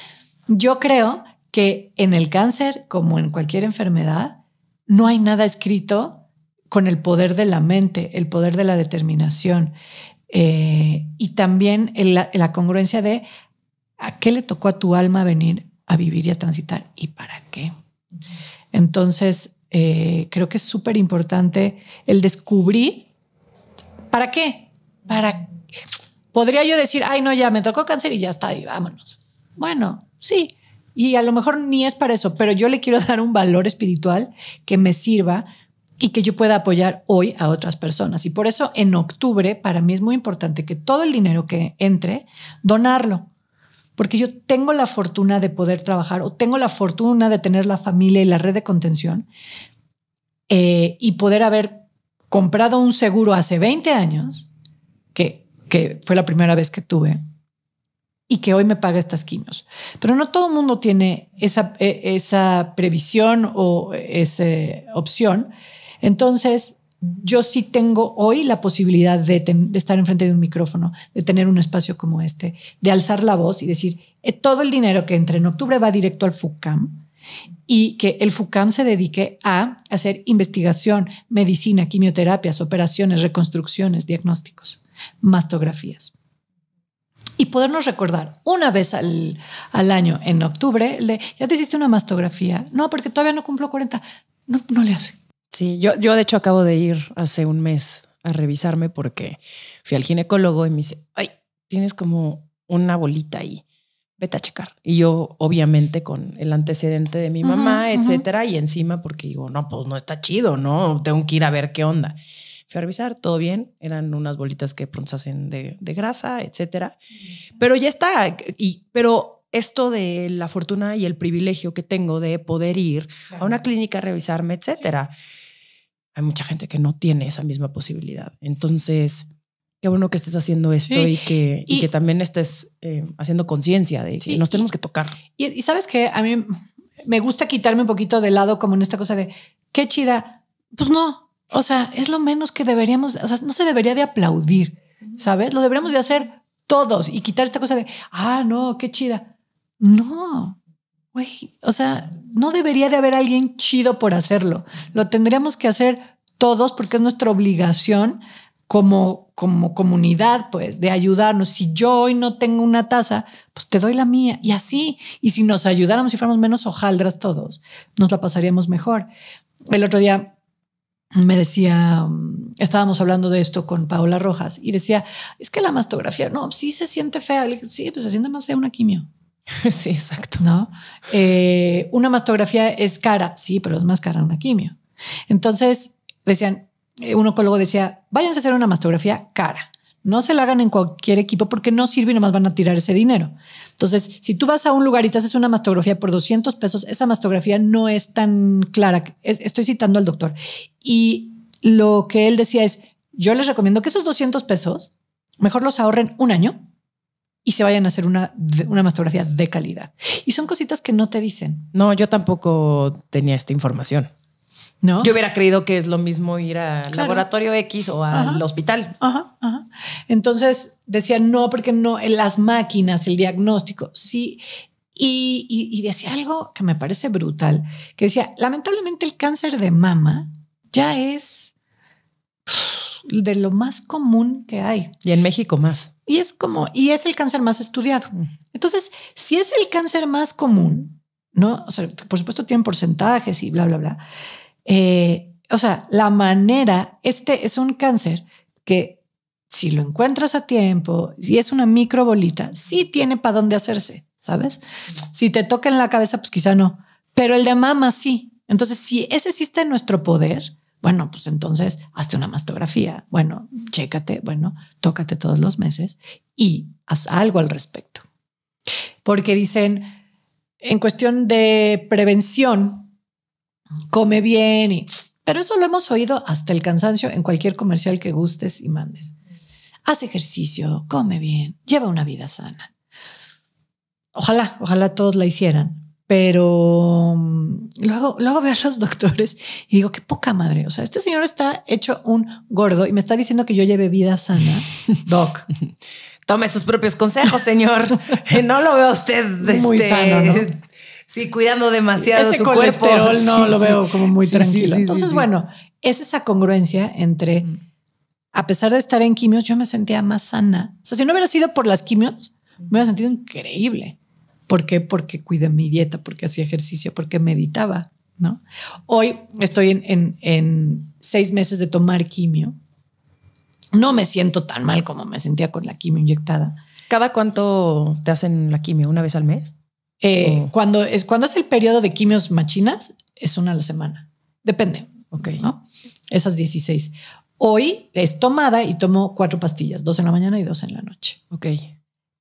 yo creo que en el cáncer, como en cualquier enfermedad, no hay nada escrito con el poder de la mente, el poder de la determinación eh, y también la congruencia de a qué le tocó a tu alma venir a vivir y a transitar y para qué. Entonces, eh, creo que es súper importante el descubrir para qué. Para podría yo decir, ay, no, ya me tocó cáncer y ya está, ahí. vámonos. Bueno, sí, y a lo mejor ni es para eso, pero yo le quiero *laughs* dar un valor espiritual que me sirva y que yo pueda apoyar hoy a otras personas. Y por eso en octubre para mí es muy importante que todo el dinero que entre, donarlo. Porque yo tengo la fortuna de poder trabajar o tengo la fortuna de tener la familia y la red de contención eh, y poder haber comprado un seguro hace 20 años, que, que fue la primera vez que tuve, y que hoy me paga estas quimios. Pero no todo el mundo tiene esa, e, previsión o esa opción. Entonces, yo sí tengo hoy la posibilidad de, estar enfrente de un micrófono, de tener un espacio como este, de alzar la voz y decir, eh, todo el dinero que entre en octubre va directo al FUCAM y que el FUCAM se dedique a hacer investigación, medicina, quimioterapias, operaciones, reconstrucciones, diagnósticos, mastografías podernos recordar una vez al, año, en octubre, le ya te hiciste una mastografía. No, porque todavía no cumplo 40. No, le hace. Sí, yo, yo de hecho acabo de ir hace un mes a revisarme porque fui al ginecólogo y me dice, ay, tienes como una bolita ahí, vete a checar. Y yo obviamente con el antecedente de mi mamá, etcétera, y encima porque digo, no, pues no está chido, ¿no? Tengo que ir a ver qué onda. Fui a revisar, todo bien, eran unas bolitas que pronto pues, hacen de, grasa, etcétera. Pero ya está, y, pero esto de la fortuna y el privilegio que tengo de poder ir a una clínica a revisarme, etcétera. Hay mucha gente que no tiene esa misma posibilidad. Entonces, qué bueno que estés haciendo esto y, que, y, que también estés eh, haciendo conciencia de que nos tenemos que tocar. y sabes que a mí me gusta quitarme un poquito de lado como en esta cosa de qué chida. Pues no, o sea, es lo menos que deberíamos, o sea, no se debería de aplaudir, ¿sabes? Lo deberíamos de hacer todos y quitar esta cosa de, ah, no, qué chida. No, güey, o sea, no debería de haber alguien chido por hacerlo. Lo tendríamos que hacer todos porque es nuestra obligación como, como comunidad, pues, de ayudarnos. Si yo hoy no tengo una taza, pues te doy la mía y así. Y si nos ayudáramos y fuéramos menos hojaldras todos, nos la pasaríamos mejor. El otro día me decía, mm, estábamos hablando de esto con Paola Rojas y decía, es que la mastografía, no, sí se siente fea. Le sí, pues se siente más fea una quimio. *laughs* Sí, exacto. ¿No? Eh, una mastografía es cara, sí, pero es más cara una quimio. Entonces, decían, eh, un oncólogo decía, váyanse a hacer una mastografía cara. No se la hagan en cualquier equipo porque no sirve y nomás van a tirar ese dinero. Entonces, si tú vas a un lugar y te haces una mastografía por 200 pesos, esa mastografía no es tan clara. estoy citando al doctor. Y lo que él decía es, yo les recomiendo que esos 200 pesos mejor los ahorren un año y se vayan a hacer una, una mastografía de calidad. Y son cositas que no te dicen. No, yo tampoco tenía esta información. ¿No? Yo hubiera creído que es lo mismo ir al laboratorio X o al hospital. Ajá, ajá. Entonces decía no, porque no, en las máquinas, el diagnóstico, sí. Y, decía algo que me parece brutal, que decía, lamentablemente el cáncer de mama ya es de lo más común que hay. Y en México más. Y es como, y es el cáncer más estudiado. Mm. Entonces, si es el cáncer más común, ¿no? O sea, por supuesto tienen porcentajes y bla, bla, bla. Eh, o sea, la manera, este es un cáncer que si lo encuentras a tiempo, si es una microbolita, sí tiene para dónde hacerse, ¿sabes? Si te toca en la cabeza, pues quizá no, pero el de mama sí. Entonces, si ese existe en nuestro poder, bueno, pues entonces hazte una mastografía, bueno, chécate, bueno, tócate todos los meses y haz algo al respecto. Porque dicen, en cuestión de prevención, come bien y... Pero eso lo hemos oído hasta el cansancio en cualquier comercial que gustes y mandes haz ejercicio, come bien, lleva una vida sana. Ojalá, ojalá todos la hicieran, pero mm, luego, luego veo a los doctores y digo, qué poca madre, o sea, este señor está hecho un gordo y me está diciendo que yo lleve vida sana, *laughs* doc. Tome sus propios consejos, señor. *laughs* no lo veo usted este, muy sano, ¿no? Sí, cuidando demasiado su colesterol no lo veo como muy tranquilo. Entonces, bueno, es esa congruencia entre mm a pesar de estar en quimios, yo me sentía más sana. O sea, si no hubiera sido por las quimios, me hubiera sentido increíble. ¿Por qué? Porque cuidé mi dieta, porque hacía ejercicio, porque meditaba, ¿no? Hoy estoy en, seis meses de tomar quimio. No me siento tan mal como me sentía con la quimio inyectada. ¿Cada cuánto te hacen la quimio? ¿Una vez al mes? Eh, cuando, es, cuando es el periodo de quimios machinas, es una a la semana. Depende. Ok. ¿no? Esas 16. Hoy es tomada y tomo cuatro pastillas, dos en la mañana y dos en la noche. Ok.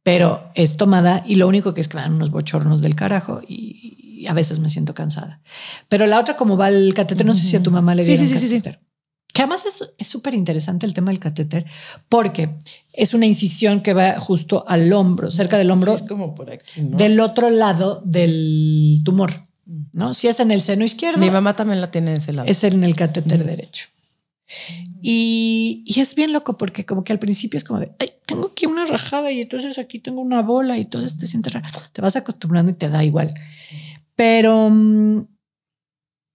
Pero es tomada y lo único que es que me dan unos bochornos del carajo y, a veces me siento cansada. Pero la otra, como va el catéter, no sé si a tu mamá le sí, dieron sí, sí, catéter. Sí, sí. Que además es súper interesante el tema del catéter porque es una incisión que va justo al hombro, cerca del hombro. es como por aquí, ¿no? Del otro lado del tumor, mm. ¿no? Si es en el seno izquierdo. Mi mamá también la tiene de ese lado. Es en el catéter derecho. Y, es bien loco porque como que al principio es como de, tengo aquí una rajada y entonces aquí tengo una bola y entonces te sientes raro. Te vas acostumbrando y te da igual. Pero mm,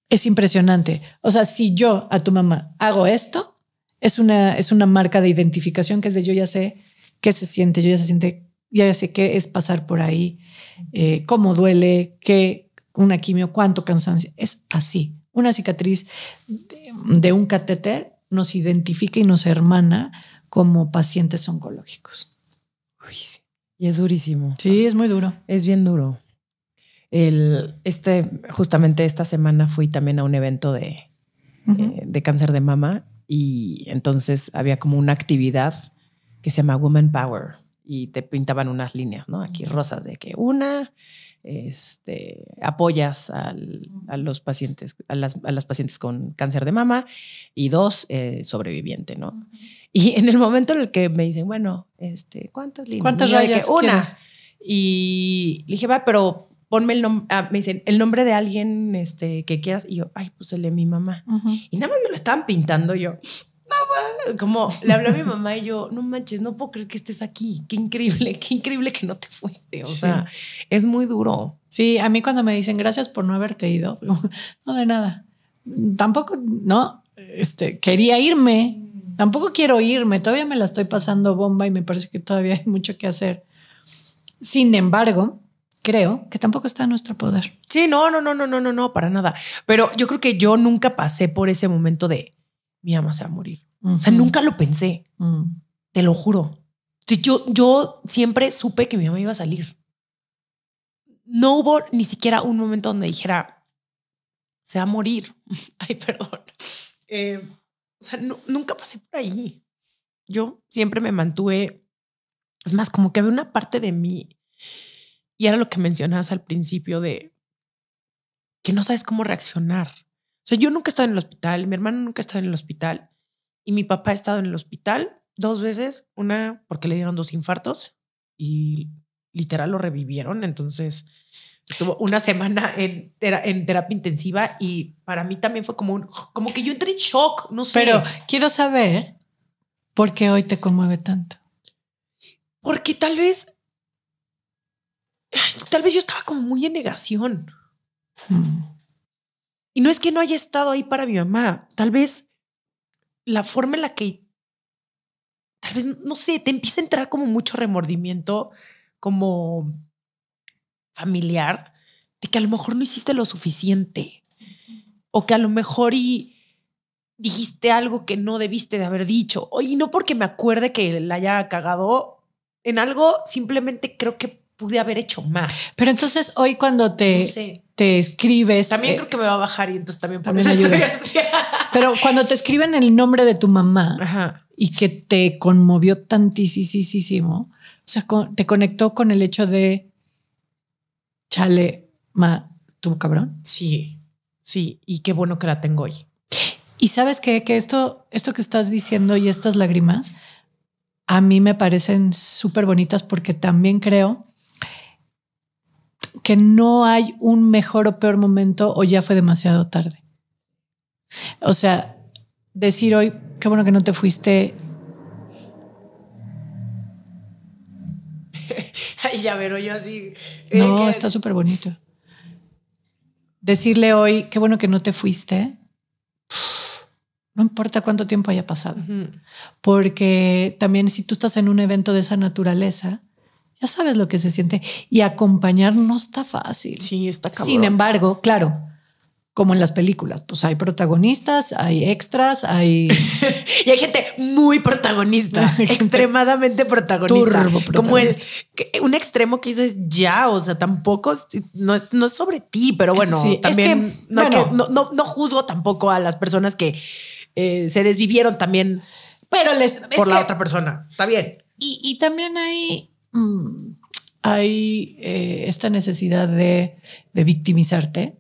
es impresionante. O sea, si yo a tu mamá hago esto, es una, es una marca de identificación que es de yo ya sé qué se siente, yo ya se siente, ya sé qué es pasar por ahí, eh, cómo duele, qué, una quimio, cuánto cansancio. Es así. Una cicatriz de, un catéter nos identifica y nos hermana como pacientes oncológicos. Y es durísimo. Sí, es muy duro. Es bien duro. El, este, justamente esta semana fui también a un evento de, eh, de cáncer de mama y entonces había como una actividad que se llama Woman Power y te pintaban unas líneas, ¿no? Aquí rosas de que una, este, apoyas a los pacientes, a las, a las, pacientes con cáncer de mama y dos, eh, sobreviviente, ¿no? Y en el momento en el que me dicen, bueno, este, ¿cuántas líneas? ¿Cuántas rayas? una. Y le dije, va, pero ponme el nombre, ah, me dicen, el nombre de alguien este, que quieras. Y yo, ay, pues el de mi mamá. Y nada más me lo estaban pintando yo. Pues, como le habló a mi mamá y yo, no manches, no puedo creer que estés aquí. Qué increíble, qué increíble que no te fuiste. O sea, es muy duro. Sí, a mí cuando me dicen gracias por no haberte ido, *laughs* no de nada. Tampoco, no, este, quería irme. Tampoco quiero irme. Todavía me la estoy pasando bomba y me parece que todavía hay mucho que hacer. Sin embargo, creo que tampoco está en nuestro poder. Sí, no, no, no, no, no, no, no, para nada. Pero yo creo que yo nunca pasé por ese momento de mi mamá se va a morir. O sea, nunca lo pensé, mm. te lo juro. Yo, yo siempre supe que mi mamá iba a salir. No hubo ni siquiera un momento donde dijera, se va a morir. *laughs* Ay, perdón. Eh, o sea, nunca pasé por ahí. Yo siempre me mantuve, es más, como que había una parte de mí, y era lo que mencionabas al principio de que no sabes cómo reaccionar sea, yo nunca he estado en el hospital, mi hermano nunca ha estado en el hospital y mi papá ha estado en el hospital dos veces, una porque le dieron dos infartos y literal lo revivieron, entonces estuvo una semana en, terapia intensiva y para mí también fue como un, como que yo entré en shock, no sé. Pero quiero saber por qué hoy te conmueve tanto. Porque tal vez, tal vez yo estaba como muy en negación. Mm. Y no es que no haya estado ahí para mi mamá, tal vez la forma en la que, tal vez, no sé, te empieza a entrar como mucho remordimiento, como familiar, de que a lo mejor no hiciste lo suficiente, o que a lo mejor dijiste algo que no debiste de haber dicho, y no porque me acuerde que la haya cagado en algo, simplemente creo que pude haber hecho más. Pero entonces hoy cuando te, te escribes... También eh, creo que me va a bajar y entonces también por *laughs* Pero cuando te escriben el nombre de tu mamá y que te conmovió tantísimo, o sea, te conectó con el hecho de, chale, ma, tu cabrón. Sí, sí, y qué bueno que la tengo hoy. Y sabes qué? que esto, esto que estás diciendo y estas lágrimas, a mí me parecen súper bonitas porque también creo que no hay un mejor o peor momento o ya fue demasiado tarde. O sea, decir hoy, qué bueno que no te fuiste. *laughs* Ay, ya veré yo así. Eh, no, está súper bonito. Decirle hoy, qué bueno que no te fuiste. No importa cuánto tiempo haya pasado. Porque también si tú estás en un evento de esa naturaleza, ya sabes lo que se siente. Y acompañar no está fácil. Sí, está cabrón. Sin embargo, claro, como en las películas, pues hay protagonistas, hay extras, hay... *laughs* y hay gente muy protagonista, *laughs* extremadamente protagonista. Como el... Un extremo que dices, ya, o sea, tampoco... No es, no es sobre ti, pero bueno, también... no, no, no, juzgo tampoco a las personas que eh, se desvivieron también pero por la otra persona. Está bien. Y, y también hay Mm, hay eh, esta necesidad de, victimizarte,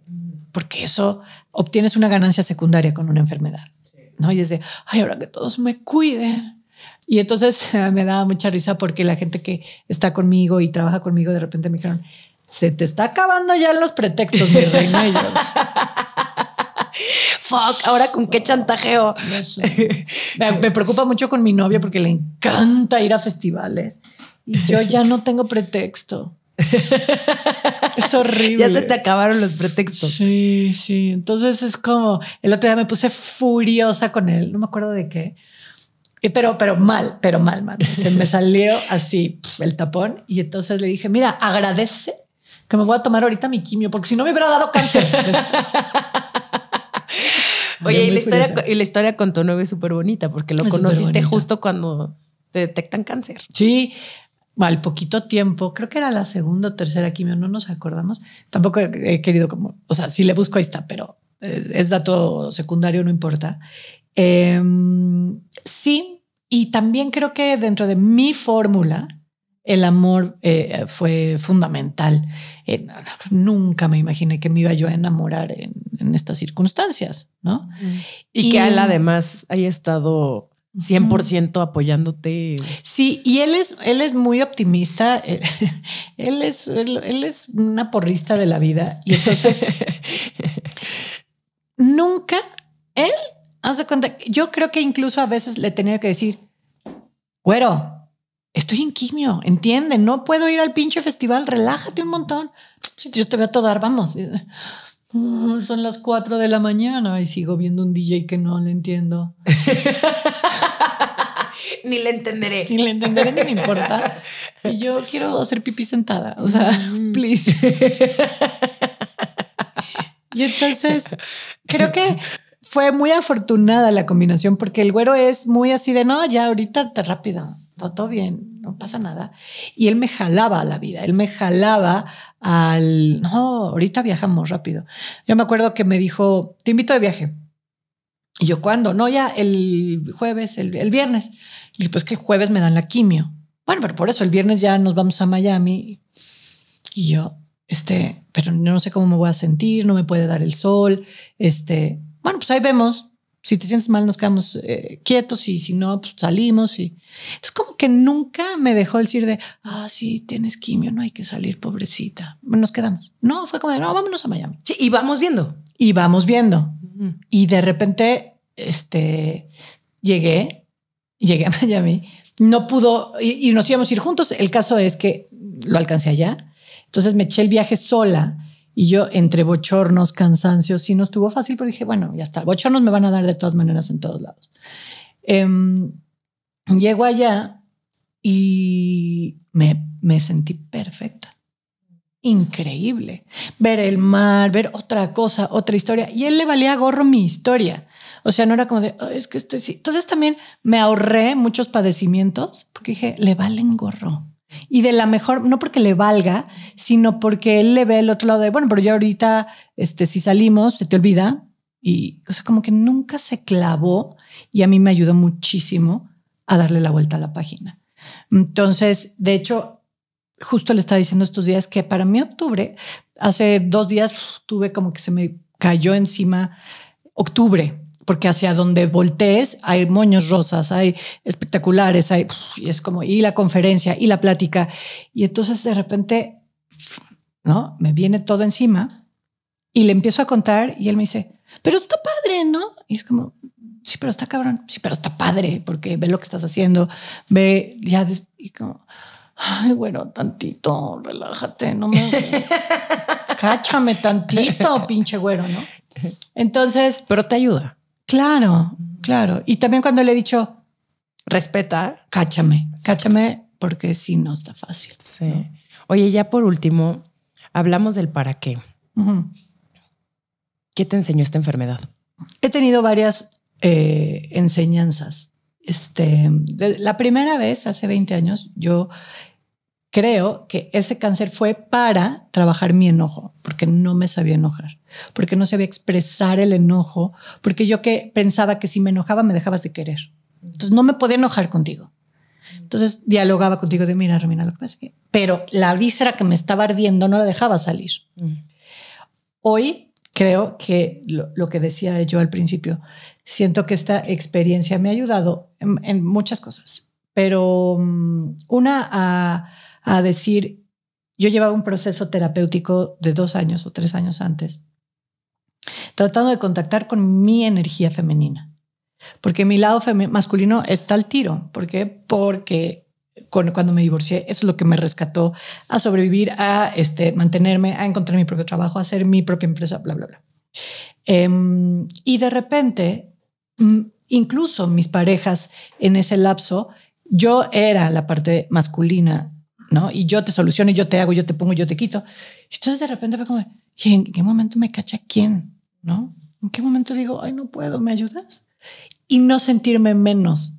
porque eso obtienes una ganancia secundaria con una enfermedad, ¿no? Y es de, ay, ahora que todos me cuiden. Y entonces *laughs* me daba mucha risa porque la gente que está conmigo y trabaja conmigo de repente me dijeron, se te está acabando ya los pretextos, mi reino ellos. Fuck, ahora con qué chantajeo. *laughs* me, me preocupa mucho con mi novio porque le encanta ir a festivales yo ya no tengo pretexto. *laughs* es horrible. Ya se te acabaron los pretextos. Sí, sí. Entonces es como el otro día me puse furiosa con él. No me acuerdo de qué. Pero, pero mal, pero mal, mal. Se me salió así el tapón. Y entonces le dije: Mira, agradece que me voy a tomar ahorita mi quimio, porque si no me hubiera dado cáncer. *laughs* Oye, y la, historia, y la, historia, con tu novio es súper bonita porque lo conociste justo cuando te detectan cáncer. Sí, al poquito tiempo, creo que era la segunda o tercera quimio, no nos acordamos. Tampoco he querido como, o sea, si le busco ahí está, pero eh, es dato secundario, no importa. Em, sí, y también creo que dentro de mi fórmula, el amor eh, fue fundamental. Eh, nunca me imaginé que me iba yo a enamorar en, estas circunstancias, ¿no? Y, mm. y, que él además haya estado 100% apoyándote. Sí, y él es, él es muy optimista, eh, *laughs* él, es, él, es una porrista de la vida. Y entonces, *laughs* nunca, él, hace cuenta, yo creo que incluso a veces le tenía que decir, güero, estoy en quimio, entiende, no puedo ir al pinche festival, relájate un montón. Si yo te voy a todo dar, vamos son las 4 de la mañana y sigo viendo un DJ que no le entiendo. *laughs* ni le entenderé. Ni le entenderé, ni me importa. Y yo quiero hacer pipí sentada, o sea, mm. please. y entonces, creo que fue muy afortunada la combinación porque el güero es muy así de, no, ya ahorita te rápido, todo, todo bien, no pasa nada. Y él me jalaba la vida, él me jalaba al, no, ahorita viajamos rápido. Yo me acuerdo que me dijo, te invito de viaje. Y yo, ¿cuándo? No, ya el jueves, el, viernes. Y pues que el jueves me dan la quimio. Bueno, pero por eso el viernes ya nos vamos a Miami. Y yo, este, pero no sé cómo me voy a sentir, no me puede dar el sol. Este, bueno, pues ahí vemos si te sientes mal nos quedamos eh, quietos y si no, pues, salimos. Y... Es como que nunca me dejó decir de, ah, sí, tienes quimio, no hay que salir, pobrecita. Nos quedamos. No, fue como de, no, vámonos a Miami. Sí, y vamos viendo. Y vamos viendo. Y de repente, este, llegué, llegué a Miami, no pudo, y, y nos íbamos a ir juntos. El caso es que lo alcancé allá. Entonces me eché el viaje sola y yo, entre bochornos, cansancio, sí no estuvo fácil, pero dije, bueno, ya está. Bochornos me van a dar de todas maneras en todos lados. Em, llego allá y me, sentí perfecta. Increíble. Ver el mar, ver otra cosa, otra historia. Y él le valía gorro mi historia. O sea, no era como de, es que estoy... Sí. Entonces también me ahorré muchos padecimientos porque dije, le valen gorro. Y de la mejor, no porque le valga, sino porque él le ve el otro lado de, bueno, pero ya ahorita, este, si salimos, se te olvida. Y, o sea, como que nunca se clavó y a mí me ayudó muchísimo a darle la vuelta a la página. Entonces, de hecho, justo le estaba diciendo estos días que para mí octubre, hace dos días tuve como que se me cayó encima octubre, porque hacia donde voltees hay moños rosas, hay espectaculares, hay, y es como, y la conferencia, y la plática, y entonces de repente, ¿no? Me viene todo encima y le empiezo a contar y él me dice, pero está padre, ¿no? Y es como, sí, pero está cabrón, sí, pero está padre, porque ve lo que estás haciendo, ve, ya, y como, ay, bueno, tantito, relájate, no me... *laughs* Cáchame tantito, pinche güero, ¿no? Entonces... Pero te ayuda. Claro, claro. Y también cuando le he dicho, respeta, cáchame, cáchame porque si no está fácil. Oye, ya por último, hablamos del para qué. ¿Qué te enseñó esta enfermedad? He tenido varias eh, enseñanzas. Este, la primera vez, hace 20 años, yo creo que ese cáncer fue para trabajar mi enojo, porque no me sabía enojar, porque no sabía expresar el enojo, porque yo que pensaba que si me enojaba me dejabas de querer. Entonces no me podía enojar contigo. Entonces dialogaba contigo de mira, Romina, lo que pasa pero la víscera que me estaba ardiendo no la dejaba salir. Mm. Hoy creo que lo, que decía yo al principio, siento que esta experiencia me ha ayudado en, muchas cosas, pero mm, una a a decir, yo llevaba un proceso terapéutico de dos años o tres años antes, tratando de contactar con mi energía femenina, porque mi lado masculino está al tiro, ¿por qué? Porque cuando me divorcié, eso es lo que me rescató a sobrevivir, a este, mantenerme, a encontrar mi propio trabajo, a hacer mi propia empresa, bla, bla, bla. Em, y de repente, incluso mis parejas en ese lapso, yo era la parte masculina ¿no? Y yo te soluciono, y yo te hago, yo te pongo, yo te quito. Y entonces de repente fue como, en qué momento me cacha quién? ¿No? ¿En qué momento digo, ay, no puedo, ¿me ayudas? Y no sentirme menos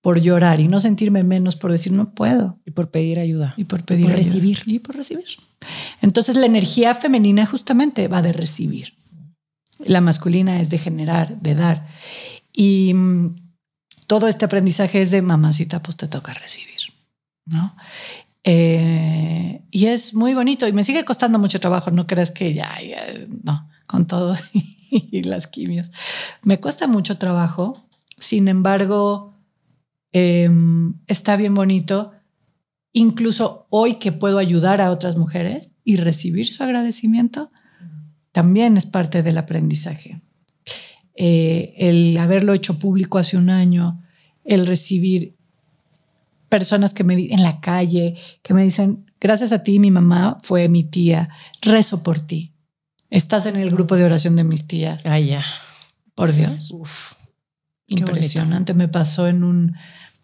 por llorar y no sentirme menos por decir no puedo. Y por pedir ayuda. Y por pedir recibir. Y por recibir. Entonces la energía femenina justamente va de recibir. La masculina es de generar, de dar. Y mm, todo este aprendizaje es de mamacita, pues te toca recibir, ¿no? Eh, y es muy bonito y me sigue costando mucho trabajo, no creas que ya, no, con todo *laughs* y las quimios. Me cuesta mucho trabajo, sin embargo, em, está bien bonito, incluso hoy que puedo ayudar a otras mujeres y recibir su agradecimiento, también es parte del aprendizaje. Eh, el haberlo hecho público hace un año, el recibir personas que me en la calle que me dicen, gracias a ti mi mamá fue mi tía, rezo por ti. Estás en el grupo de oración de mis tías. Ah, ya. Por Dios. Impresionante. Me pasó en un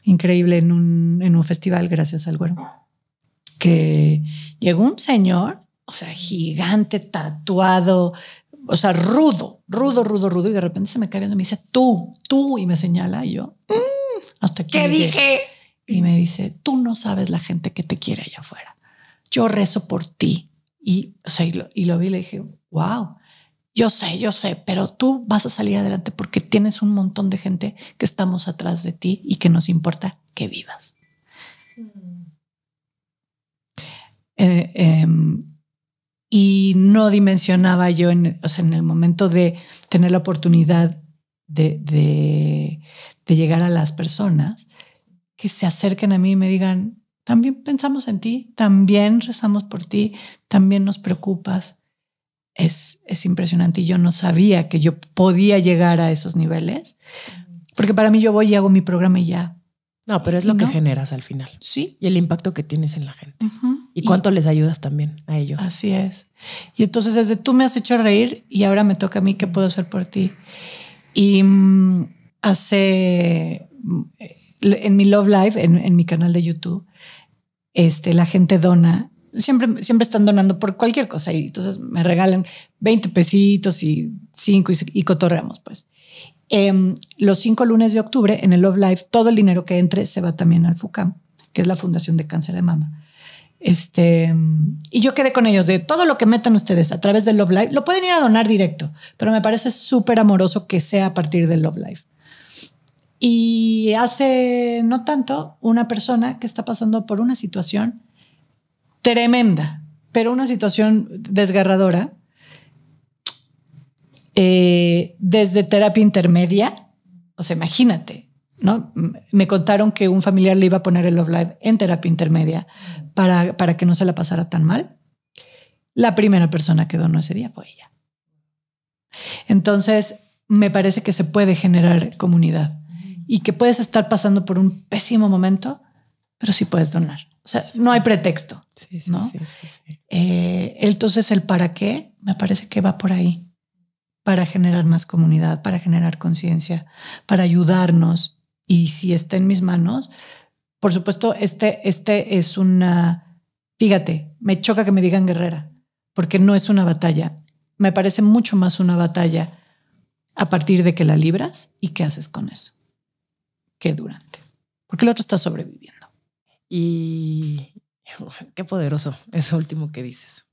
increíble en un, en un festival, gracias al güero, que llegó un señor, o sea, gigante, tatuado, o sea, rudo, rudo, rudo, rudo. Y de repente se me cae viendo y me dice, tú, tú. Y me señala. Y yo, mm", hasta que ¿Qué dije? y me dice, tú no sabes la gente que te quiere allá afuera. Yo rezo por ti. Y, y, lo, vi y le dije, wow, yo sé, yo sé, pero tú vas a salir adelante porque tienes un montón de gente que estamos atrás de ti y que nos importa que vivas. Mm. Eh, em, y no dimensionaba yo en, el momento de tener la oportunidad de, de llegar a las personas, que se acerquen a mí y me digan, también pensamos en ti, también rezamos por ti, también nos preocupas. Es, es impresionante y yo no sabía que yo podía llegar a esos niveles, porque para mí yo voy y hago mi programa y ya. No, pero es lo que generas al final. Sí. Y el impacto que tienes en la gente. Y cuánto les ayudas también a ellos. Así es. Y entonces desde tú me has hecho reír y ahora me toca a mí qué puedo hacer por ti. Y mm, hace mm, en mi Love Live, en, mi canal de YouTube, este, la gente dona siempre, siempre están donando por cualquier cosa. Y entonces me regalan 20 pesitos y 5 y, y, cotorreamos, pues. Em, los 5 lunes de octubre en el Love Live, todo el dinero que entre se va también al FUCAM, que es la Fundación de Cáncer de Mama. Este, y yo quedé con ellos de todo lo que metan ustedes a través del Love Live, lo pueden ir a donar directo, pero me parece súper amoroso que sea a partir del Love Live. Y hace no tanto, una persona que está pasando por una situación tremenda, pero una situación desgarradora, eh, desde terapia intermedia, o sea, imagínate, ¿no? Me contaron que un familiar le iba a poner el Love Live en terapia intermedia para, para que no se la pasara tan mal. La primera persona que donó ese día fue ella. Entonces, me parece que se puede generar comunidad y que puedes estar pasando por un pésimo momento, pero sí puedes donar. O sea, no hay pretexto. Sí, sí, eh, entonces, el para qué me parece que va por ahí para generar más comunidad, para generar conciencia, para ayudarnos. Y si está en mis manos, por supuesto, este, este es una, fíjate, me choca que me digan guerrera, porque no es una batalla. Me parece mucho más una batalla a partir de que la libras y qué haces con eso que durante, porque el otro está sobreviviendo. Y *laughs* qué poderoso eso último que dices,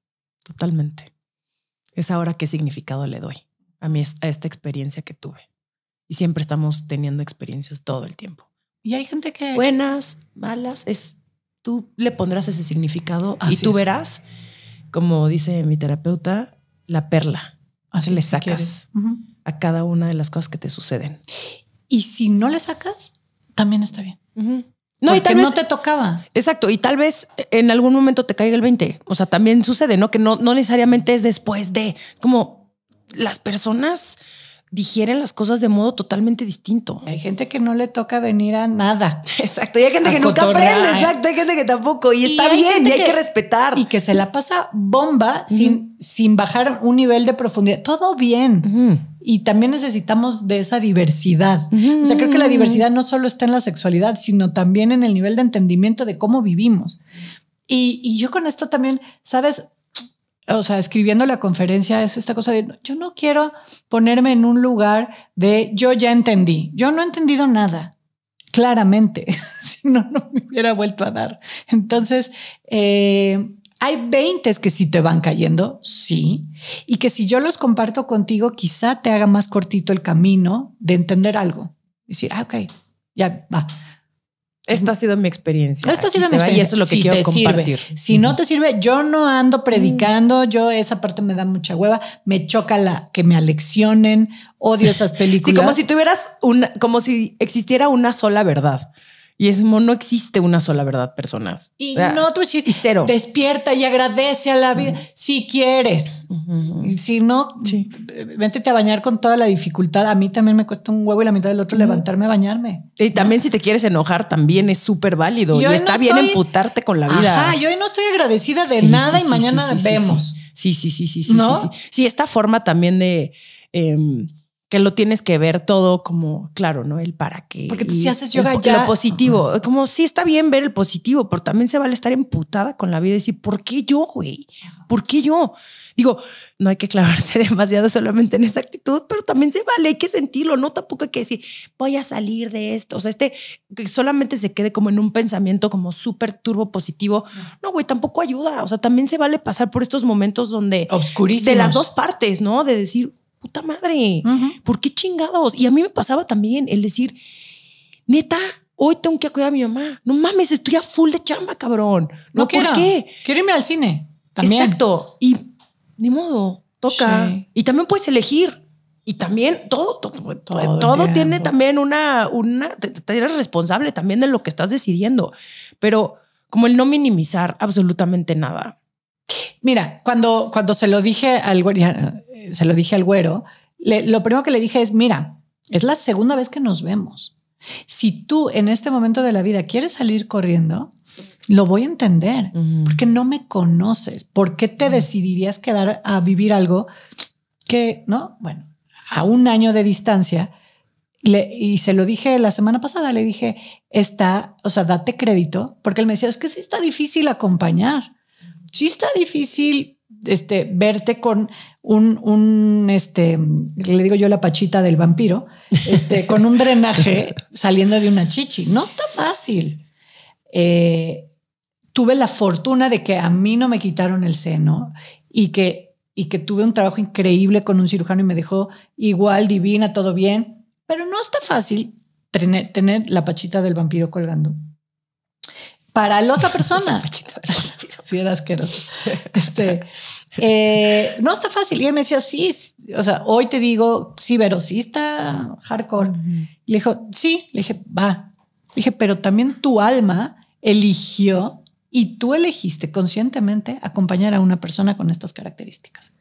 totalmente. Es ahora qué significado le doy a, mí, a esta experiencia que tuve. Y siempre estamos teniendo experiencias todo el tiempo. Y hay gente que... Buenas, malas, es, tú le pondrás ese significado y tú verás, como dice mi terapeuta, la perla. Así le sacas a cada una de las cosas que te suceden. Y si no le sacas, también está bien. No, y tal vez, te tocaba. Exacto, y tal vez en algún momento te caiga el 20. O sea, también sucede, ¿no? Que no, no necesariamente es después de, como las personas digieren las cosas de modo totalmente distinto. Hay gente que no le toca venir a nada. *laughs* Exacto. Y hay gente que nunca aprende. Exacto. Hay gente que tampoco. Y, está bien. Y hay que, respetar. Y que se la pasa bomba sin, sin bajar un nivel de profundidad. Todo bien. Y también necesitamos de esa diversidad. O sea, creo que la diversidad no solo está en la sexualidad, sino también en el nivel de entendimiento de cómo vivimos. Y, y yo con esto también, sabes, o sea, escribiendo la conferencia es esta cosa de yo no quiero ponerme en un lugar de yo ya entendí. Yo no he entendido nada, claramente, *laughs* si no, no me hubiera vuelto a dar. Entonces, eh, hay 20 que sí te van cayendo, sí, y que si yo los comparto contigo, quizá te haga más cortito el camino de entender algo. y Decir, ah, ok, ya va. Esta ha sido mi experiencia. Esta ha sido mi experiencia. Y eso es lo que quiero compartir. Si no te sirve, yo no ando predicando, yo esa parte me da mucha hueva, me choca la que me aleccionen, odio esas películas. Sí, como si tuvieras una, como si existiera una sola verdad. Y es como no existe una sola verdad, personas. Y no tú decir, y cero. despierta y agradece a la vida si quieres. si no, vente a bañar con toda la dificultad. A mí también me cuesta un huevo y la mitad del otro levantarme a bañarme. Y también si te quieres enojar, también es súper válido. Y, está bien emputarte con la vida. Ajá, yo hoy no estoy agradecida de nada y mañana vemos. Sí, sí, sí, sí, sí, sí, sí. esta forma también de... Em, que lo tienes que ver todo como, claro, ¿no? El para qué. Porque si haces yoga ya. Lo positivo. Como sí está bien ver el positivo, pero también se vale estar emputada con la vida y decir, ¿por qué yo, güey? ¿Por qué yo? Digo, no hay que clavarse *laughs* demasiado solamente en esa actitud, pero también se vale, hay que sentirlo, ¿no? Tampoco hay que decir, voy a salir de esto. O sea, este que solamente se quede como en un pensamiento como súper turbo positivo. No, güey, tampoco ayuda. O sea, también se vale pasar por estos momentos donde. Oscurísimos. De las dos partes, ¿no? De decir, puta madre, ¿por qué chingados? Y a mí me pasaba también el decir, neta, hoy tengo que cuidar a mi mamá. No mames, estoy a full de chamba, cabrón. No, quiero. irme al cine. También. Exacto. Y ni modo, toca. Y también puedes elegir. Y también todo, todo, todo, tiene también una, una, eres responsable también de lo que estás decidiendo. Pero como el no minimizar absolutamente nada. Mira, cuando, cuando se lo dije al guardián se lo dije al güero, lo primero que le dije es, mira, es la segunda vez que nos vemos. Si tú en este momento de la vida quieres salir corriendo, lo voy a entender, porque no me conoces. ¿Por qué te decidirías quedar a vivir algo que, no? Bueno, a un año de distancia, y se lo dije la semana pasada, le dije, está, o sea, date crédito, porque él me decía, es que sí está difícil acompañar, sí está difícil este, verte con un, un, este, le digo yo la pachita del vampiro, este, *laughs* con un drenaje saliendo de una chichi. No está fácil. Eh, tuve la fortuna de que a mí no me quitaron el seno y que, y que tuve un trabajo increíble con un cirujano y me dejó igual, divina, todo bien. Pero no está fácil tener, la pachita del vampiro colgando. Para la otra *laughs* persona sí era asqueroso. *laughs* Este, eh, no está fácil. Y él me decía, sí, o sea, hoy te digo, sí, pero sí está hardcore. le dijo, sí, le dije, va. dije, pero también tu alma eligió y tú elegiste conscientemente acompañar a una persona con estas características.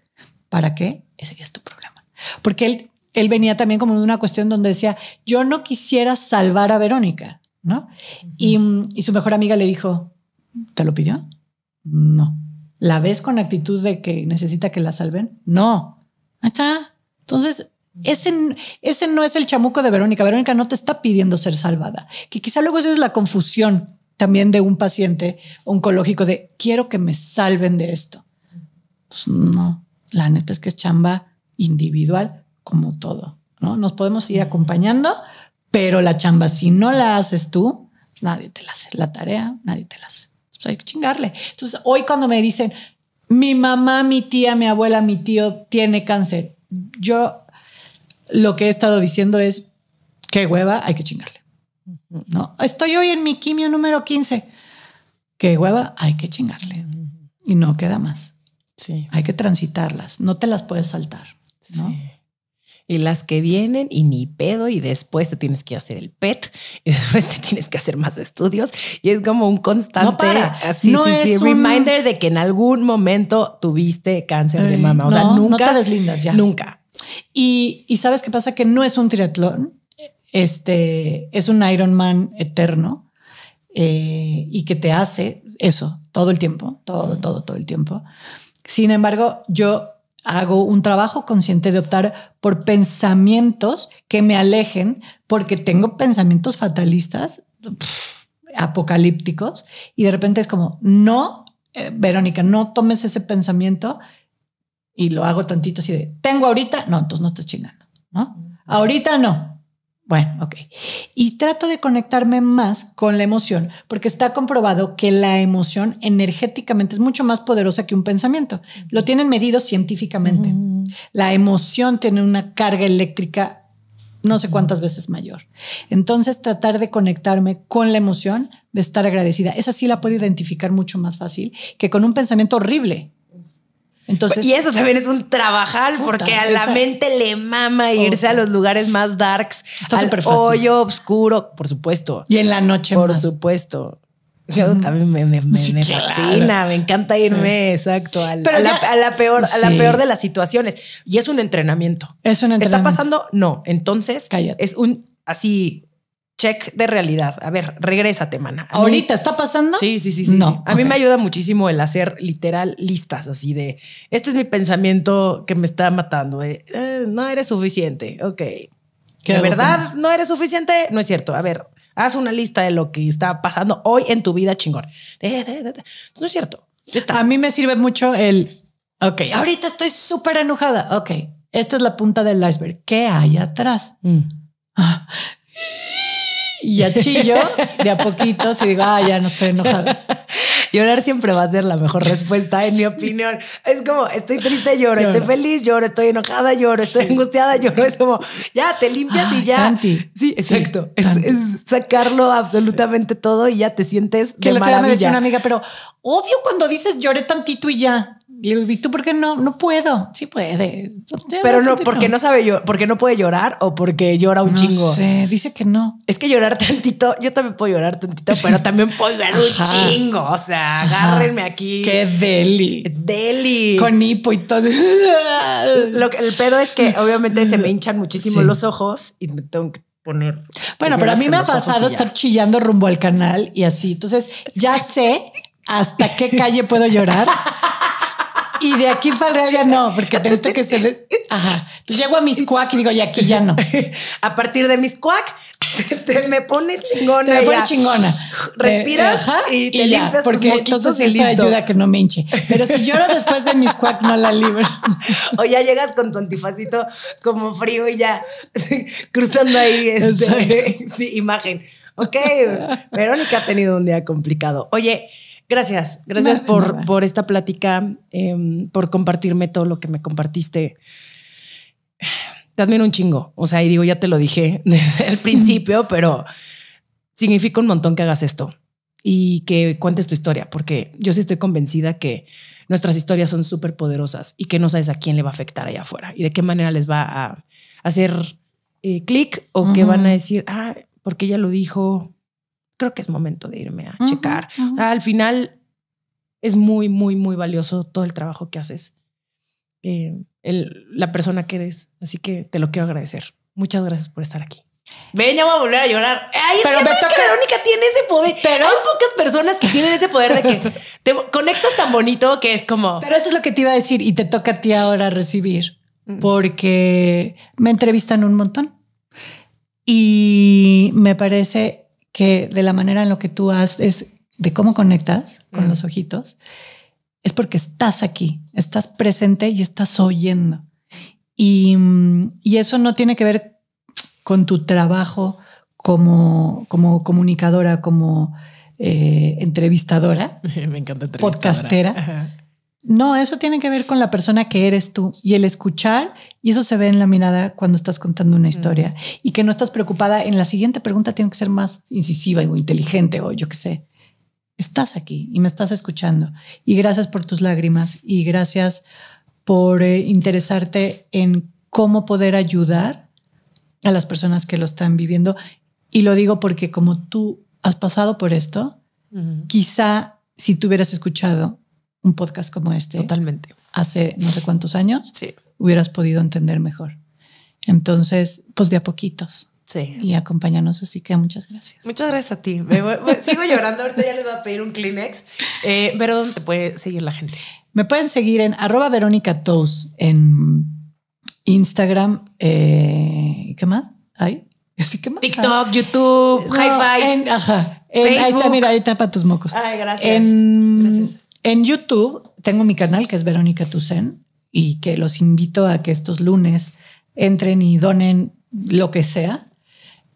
¿Para qué? Ese es tu problema. Porque él, él venía también como una cuestión donde decía, yo no quisiera salvar a Verónica, ¿no? y, y su mejor amiga le dijo, ¿te lo pidió? No. ¿La ves con actitud de que necesita que la salven? No. está. Entonces, ese, ese no es el chamuco de Verónica. Verónica no te está pidiendo ser salvada. Que quizá luego esa es la confusión también de un paciente oncológico de quiero que me salven de esto. Pues no, la neta es que es chamba individual como todo. ¿no? Nos podemos ir acompañando, pero la chamba, si no la haces tú, nadie te la hace. La tarea, nadie te la hace. Pues, hay que chingarle. Entonces, hoy cuando me dicen, mi mamá, mi tía, mi abuela, mi tío tiene cáncer, yo lo que he estado diciendo es, qué hueva, hay que chingarle. No, estoy hoy en mi quimio número 15. Qué hueva, hay que chingarle. Y no queda más. Sí. Hay que transitarlas, no te las puedes saltar. ¿no? Sí y las que vienen y ni pedo y después te tienes que hacer el PET y *laughs* después te tienes que hacer más estudios y es como un constante no es un... reminder de que en algún momento tuviste cáncer de mama. O sea, nunca. No te Nunca. Y, sabes qué pasa que no es un triatlón, este es un Iron Man eterno. Eh, y que te hace eso todo el tiempo, todo, todo, todo el tiempo. Sin embargo, yo hago un trabajo consciente de optar por pensamientos que me alejen, porque tengo pensamientos fatalistas, apocalípticos, y de repente es como, no, eh, Verónica, no tomes ese pensamiento y lo hago tantito así de, tengo ahorita, no, entonces no estás chingando, ¿no? Ahorita no, bueno, ok. Y trato de conectarme más con la emoción, porque está comprobado que la emoción energéticamente es mucho más poderosa que un pensamiento. Lo tienen medido científicamente. Mm. La emoción tiene una carga eléctrica no sé cuántas veces mayor. Entonces, tratar de conectarme con la emoción, de estar agradecida, esa sí la puedo identificar mucho más fácil que con un pensamiento horrible. Entonces, y eso también es un trabajal porque a la mente le mama irse a los lugares más darks, al hoyo oscuro, por supuesto. Y en la noche Por supuesto. también me, fascina, me encanta irme, exacto, a, la, peor, a la peor de las situaciones. Y es un entrenamiento. Es un entrenamiento. ¿Está pasando? No. Entonces, es un así check de realidad. A ver, regrésate, mana. ¿Ahorita está pasando? Sí, sí, sí, sí. No. A mí me ayuda muchísimo el hacer literal listas así de, este es mi pensamiento que me está matando. Eh, no eres suficiente, ok. De verdad, no eres suficiente, no es cierto. A ver, haz una lista de lo que está pasando hoy en tu vida chingón. No es cierto. Está. A mí me sirve mucho el, ok, ahorita estoy súper enojada. Ok, esta es la punta del iceberg. ¿Qué hay atrás? Mm. Ah y a chillo de a poquito, y digo, ah, ya no estoy enojada. *laughs* Llorar siempre va a ser la mejor respuesta, en mi opinión. Es como, estoy triste, lloro, estoy feliz, lloro, estoy enojada, lloro, estoy angustiada, lloro. Es como, ya, te limpias y ya. Sí, exacto. es, sacarlo absolutamente todo y ya te sientes que de maravilla. me decía una amiga, pero odio cuando dices lloré tantito y ya. Y tú, porque no? No puedo. Sí puede. pero no, porque no sabe yo, porque no puede llorar o porque llora un chingo. dice que no. Es que llorar tantito, yo también puedo llorar tantito, pero también puedo llorar un chingo. O sea, agárrenme aquí. Qué deli. Deli. Con hipo y todo. Lo que, el pedo es que obviamente se me hinchan muchísimo los ojos y me tengo que poner. Bueno, pero a mí me ha pasado estar chillando rumbo al canal y así. Entonces ya sé hasta qué calle puedo llorar. Y de aquí para ya no, porque tengo que se les... Ajá. Entonces llego a mis cuac y digo, y aquí ya no. *laughs* A partir de mis cuac, te, me pone chingona. me pone chingona. Respiras eh, y te limpias porque tus entonces y listo. ayuda a que no me hinche. Pero si lloro después de mis cuac, no la libro. *laughs* O ya llegas con tu antifacito como frío y ya *laughs* cruzando ahí este, sí, imagen. Ok, Verónica ha tenido un día complicado. Oye, Gracias, gracias por, por, esta plática, em, por compartirme todo lo que me compartiste. Te admiro un chingo, o sea, y digo, ya te lo dije *laughs* desde el principio, *laughs* pero significa un montón que hagas esto y que cuentes tu historia, porque yo sí estoy convencida que nuestras historias son súper poderosas y que no sabes a quién le va a afectar allá afuera y de qué manera les va a hacer eh, clic o que van a decir, ah, porque ella lo dijo, creo que es momento de irme a checar. Al final es muy, muy, muy valioso todo el trabajo que haces, eh, el, la persona que eres. Así que te lo quiero agradecer. Muchas gracias por estar aquí. Ven, ya voy a volver a llorar. Ay, pero tiene ese poder. Pero hay pocas personas que tienen ese poder de que te conectas tan bonito que es como. Pero eso es lo que te iba a decir y te toca a ti ahora recibir, mm. porque me entrevistan un montón y me parece que de la manera en lo que tú haces, es de cómo conectas con los ojitos, es porque estás aquí, estás presente y estás oyendo. Y, eso no tiene que ver con tu trabajo como, como comunicadora, como eh, *laughs* entrevistadora. Podcastera. No, eso tiene que ver con la persona que eres tú y el escuchar, y eso se ve en la mirada cuando estás contando una historia mm. y que no estás preocupada en la siguiente pregunta tiene que ser más incisiva o inteligente o yo qué sé. Estás aquí y me estás escuchando y gracias por tus lágrimas y gracias por eh, interesarte en cómo poder ayudar a las personas que lo están viviendo y lo digo porque como tú has pasado por esto, quizá si tú hubieras escuchado un podcast como este. Totalmente. Hace no sé cuántos años. Sí. Hubieras podido entender mejor. Entonces, pues de a poquitos. Sí. Y acompáñanos, así que muchas gracias. Muchas gracias a ti. sigo llorando, ahorita ya les voy a pedir un Kleenex. Eh, pero ¿dónde te puede seguir la gente? Me pueden seguir en arroba Verónica toes en Instagram. Eh, ¿Qué más? ¿Ay? *laughs* ¿Qué más? TikTok, YouTube, Hi-Fi. Ajá. Facebook. Ahí está, mira, ahí tus mocos. Ay, gracias. gracias. En YouTube tengo mi canal que es Verónica Tucen y que los invito a que estos lunes entren y donen lo que sea.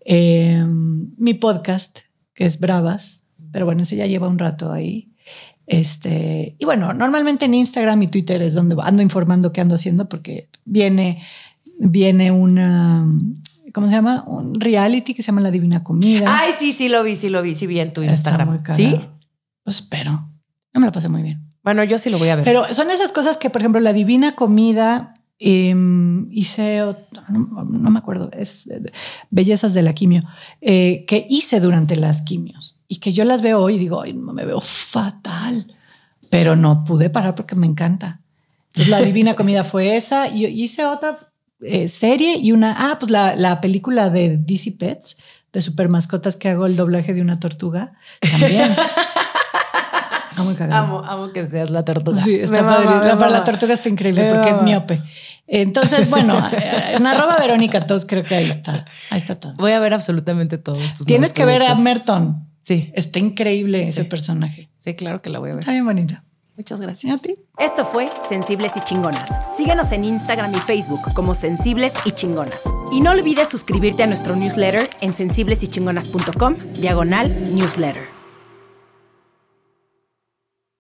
Em, mi podcast que es Bravas, pero bueno, ese ya lleva un rato ahí. Este, y bueno, normalmente en Instagram y Twitter es donde ando informando qué ando haciendo porque viene, viene una, ¿cómo se llama? Un reality que se llama La Divina Comida. Ay, sí, sí, lo vi, sí, lo vi, sí vi en tu Instagram. ¿Sí? Pues espero. No me la pasé muy bien. Bueno, yo sí lo voy a ver. Pero son esas cosas que, por ejemplo, la divina comida em, hice, no, me acuerdo, es eh, Bellezas de la Quimio, eh, que hice durante las quimios y que yo las veo hoy y digo, ay, me veo fatal, pero no pude parar porque me encanta. Entonces, la divina comida fue esa y hice otra eh, serie y una, ah, pues la, la película de DC Pets, de super mascotas que hago el doblaje de una tortuga, también. *laughs* Amo, amo, que seas la tortuga. Sí, está padre. La, la tortuga está increíble porque es miope. Entonces, bueno, eh, en arroba Verónica Tos, creo que ahí está. Ahí está todo. Voy a ver absolutamente todos. Tienes que ver a Merton. Sí. Está increíble ese personaje. Sí, claro que la voy a ver. Está bien bonita. Muchas gracias. A ti. Esto fue Sensibles y Chingonas. Síguenos en Instagram y Facebook como Sensibles y Chingonas. Y no olvides suscribirte a nuestro newsletter en sensiblesychingonas.com, diagonal newsletter.